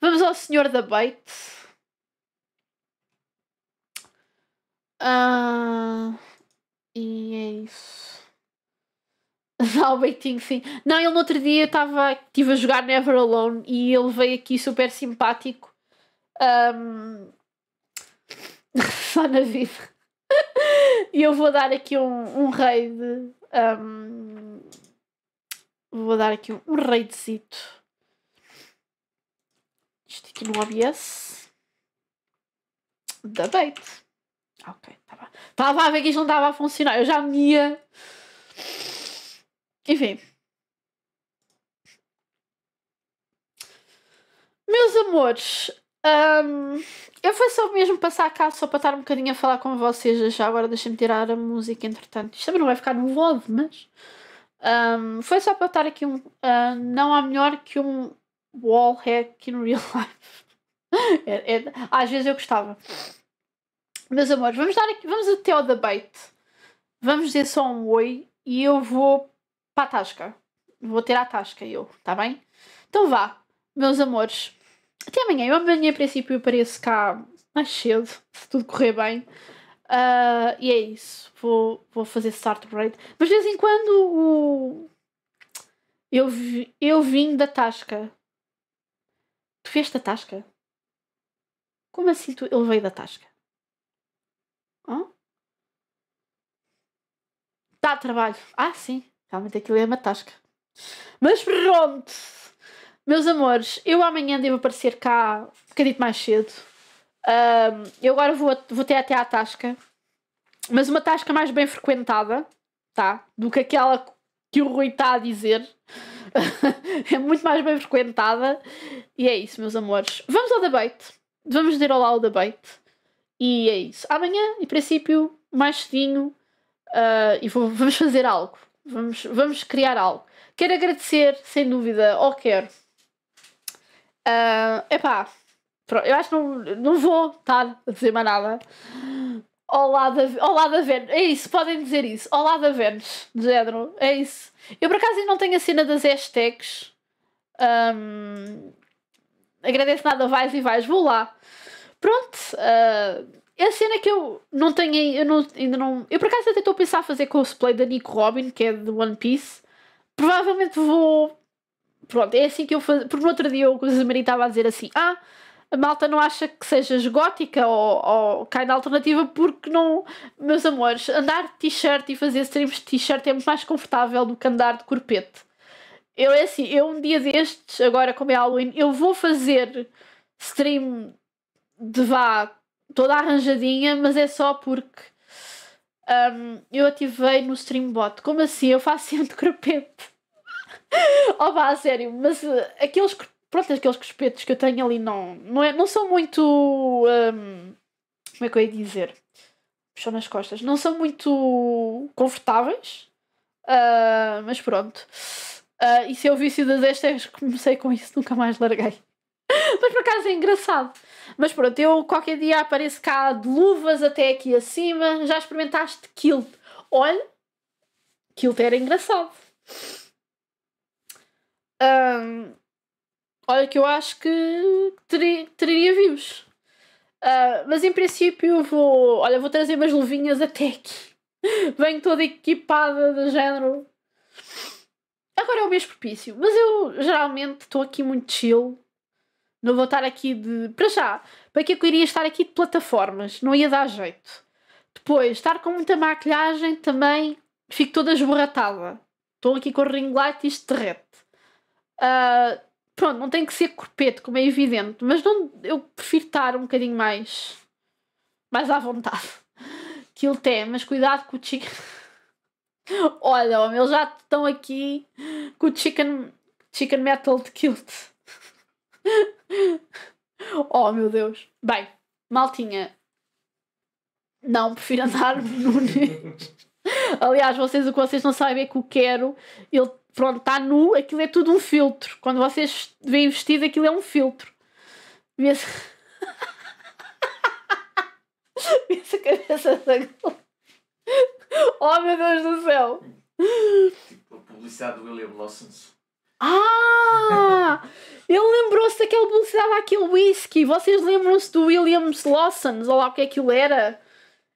Vamos ao senhor da bait. Uh, e é isso. Dá o sim. Não, ele no outro dia estava estive a jogar Never Alone e ele veio aqui super simpático. Um... Só na vida. e eu vou dar aqui um, um raid. Um... Vou dar aqui um, um raidzito. Isto aqui no OBS. Da bait. Ok, tá estava. Estava a ver que isto não estava a funcionar. Eu já me ia. Enfim. Meus amores, um, eu fui só mesmo passar cá só para estar um bocadinho a falar com vocês. Já agora deixem-me tirar a música, entretanto. Isto também não vai ficar no vlog, mas. Um, foi só para estar aqui um. Uh, não há melhor que um wall hack in real life. é, é, às vezes eu gostava. Meus amores, vamos, dar aqui, vamos até ao debate. Vamos dizer só um oi e eu vou para a Tasca. Vou ter a Tasca eu, tá bem? Então vá, meus amores. Até amanhã. Eu amanhã, a princípio, apareço cá mais cedo, se tudo correr bem. Uh, e é isso. Vou, vou fazer start parade. Mas de vez em quando o. Eu, vi, eu vim da Tasca. Tu vieste da Tasca? Como assim tu, ele veio da Tasca? Hã? Dá trabalho. Ah, sim. Realmente aquilo é uma tasca. Mas pronto! Meus amores, eu amanhã devo aparecer cá um bocadinho mais cedo. Um, eu agora vou, vou até até à tasca. Mas uma tasca mais bem frequentada, tá? Do que aquela que o Rui está a dizer. é muito mais bem frequentada. E é isso, meus amores. Vamos ao debate. Vamos dizer olá ao debate. E é isso. Amanhã, em princípio, mais cedinho, uh, e vou, vamos fazer algo. Vamos, vamos criar algo. Quero agradecer, sem dúvida, ou quero. Uh, epá, eu acho que não, não vou estar a dizer mais nada. Olá da, olá da Vênus. É isso, podem dizer isso. Olá da Vênus, de género. É isso. Eu por acaso ainda não tenho a cena das hashtags. Um, agradeço nada, vais e vais. Vou lá. Pronto. Uh, a cena é que eu não tenho. Eu não, ainda não. Eu por acaso até estou a pensar a fazer cosplay da Nico Robin, que é de One Piece. Provavelmente vou. Pronto, é assim que eu faço. Porque no outro dia o Maria estava a dizer assim: Ah, a malta não acha que sejas gótica ou, ou cai na alternativa porque não. Meus amores, andar de t-shirt e fazer streams de t-shirt é muito mais confortável do que andar de corpete. Eu é assim, eu um dia destes, agora como é Halloween, eu vou fazer stream de vá toda arranjadinha, mas é só porque um, eu ativei no Streambot. Como assim? Eu faço sempre crepete. oh vá, a sério, mas uh, aqueles, pronto, aqueles crepetes que eu tenho ali não, não, é, não são muito. Um, como é que eu ia dizer? Puxou nas costas. Não são muito confortáveis, uh, mas pronto. Uh, e se eu vício das hashtags, comecei com isso, nunca mais larguei. Mas por acaso é engraçado. Mas pronto, eu qualquer dia apareço cá de luvas até aqui acima. Já experimentaste kilt? Olha, kilt era engraçado. Um, olha, que eu acho que teria, teria views. Uh, mas em princípio vou. Olha, vou trazer umas luvinhas até aqui. Venho toda equipada do género. Agora é o mês propício, mas eu geralmente estou aqui muito chill não vou estar aqui de. Para já! Para é que eu iria estar aqui de plataformas? Não ia dar jeito. Depois, estar com muita maquilhagem também fico toda esborratada. Estou aqui com o ring light e isto derrete. Uh, pronto, não tem que ser corpete, como é evidente, mas não, eu prefiro estar um bocadinho mais. mais à vontade. Que ele tem, mas cuidado com o chicken. Olha, homem, eles já estão aqui com o chicken, chicken metal de kilt. oh, meu Deus. Bem, maltinha. Não, prefiro andar no Aliás, vocês, o que vocês não sabem é que o quero, ele, pronto, está nu, aquilo é tudo um filtro. Quando vocês veem vestido, aquilo é um filtro. Vê-se. Vê-se a cabeça da Oh, meu Deus do céu! Tipo a publicidade do William Lawson. Ah! Ele lembrou-se daquele publicidade daquele whisky. Vocês lembram-se do Williams Lawson, ou lá o que é que ele era?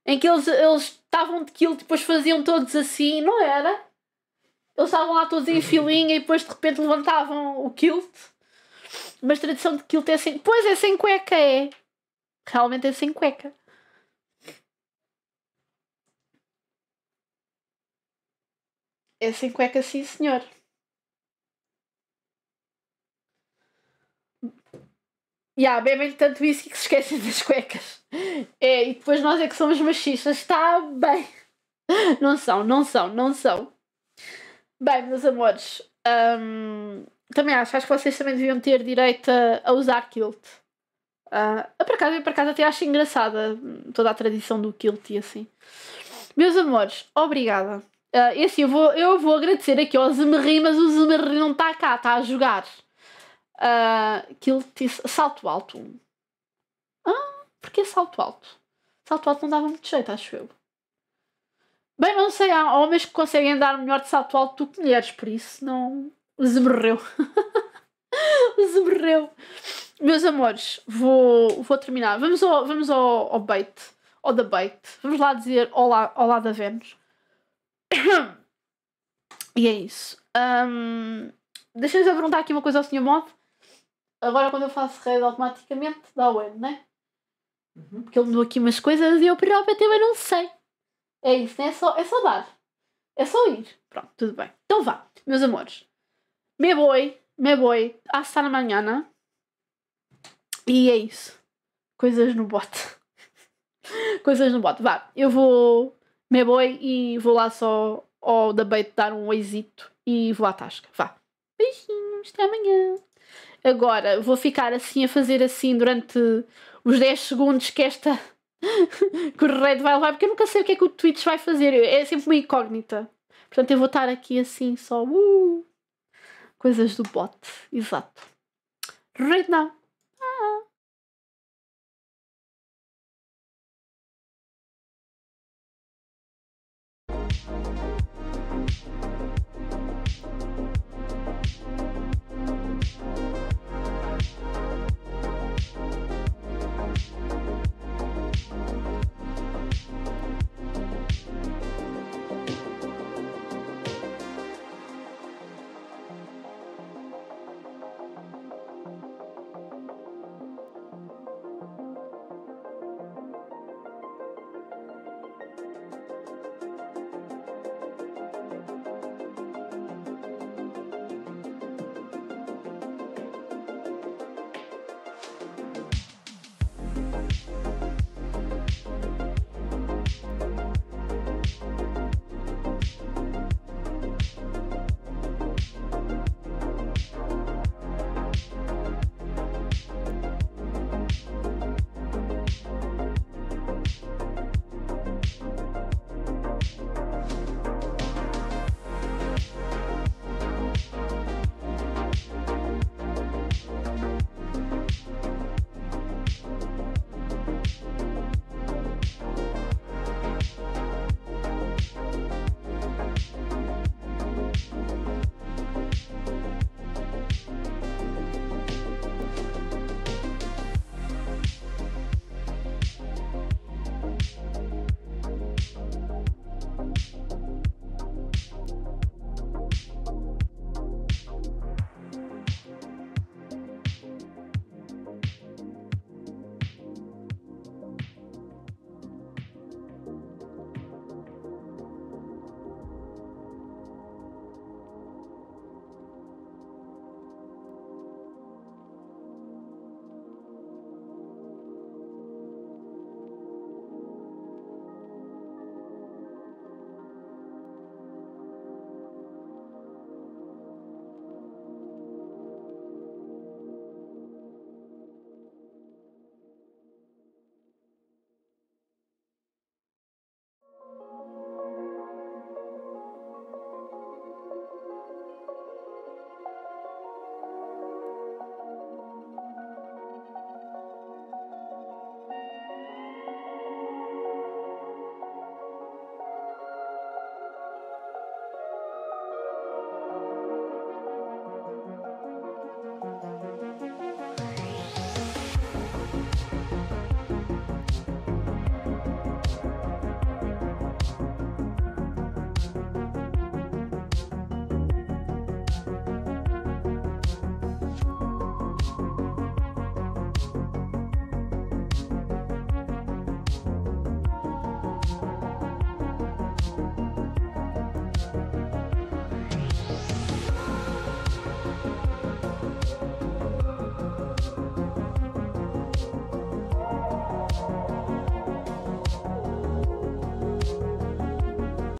Em que eles estavam de quilo depois faziam todos assim, não era? Eles estavam lá todos em filinha e depois de repente levantavam o kilt. Mas tradição de kilt é sem. Pois é, sem cueca é. Realmente é sem cueca. É sem cueca, sim senhor. yeah, bebem tanto isso que se esquecem das cuecas. É, e depois nós é que somos machistas, está bem. Não são, não são, não são. Bem, meus amores, um, também acho, acho que vocês também deviam ter direito a, a usar kilt. Uh, ah, para casa eu por até acho engraçada hum, toda a tradição do kilt e assim. Meus amores, obrigada. Uh, e assim, eu vou, eu vou agradecer aqui ao Zemerri, mas o Zemerri não está cá, está a jogar uh, que ele disse salto alto. Ah, porquê salto alto? Salto alto não dava muito jeito, acho eu. Bem, não sei, há homens que conseguem andar melhor de salto alto do que mulheres, por isso não. Zemorreu. Zemorreu. Meus amores, vou, vou terminar. Vamos ao, vamos ao, ao bait. Ao debate. Vamos lá dizer olá, olá da Vênus. e é isso. Um, Deixa-me perguntar aqui uma coisa ao Sr. Mod. Agora quando eu faço raid automaticamente dá o N, né? Uhum. Porque ele me aqui umas coisas e eu própria também não sei. É isso, né? É só, é só dar. É só ir. Pronto, tudo bem. Então vá, meus amores. Me boi, me boi. estar na manhã. Né? E é isso. Coisas no bote. Coisas no bote. Vá, eu vou. Me boi e vou lá só ao da Bait dar um oizito e vou à tasca. Vá. Beijinhos, até amanhã agora vou ficar assim a fazer assim durante os 10 segundos que esta que o Red vai levar, porque eu nunca sei o que é que o Twitch vai fazer, é sempre uma incógnita. Portanto, eu vou estar aqui assim só uh, coisas do bot, exato. Red now.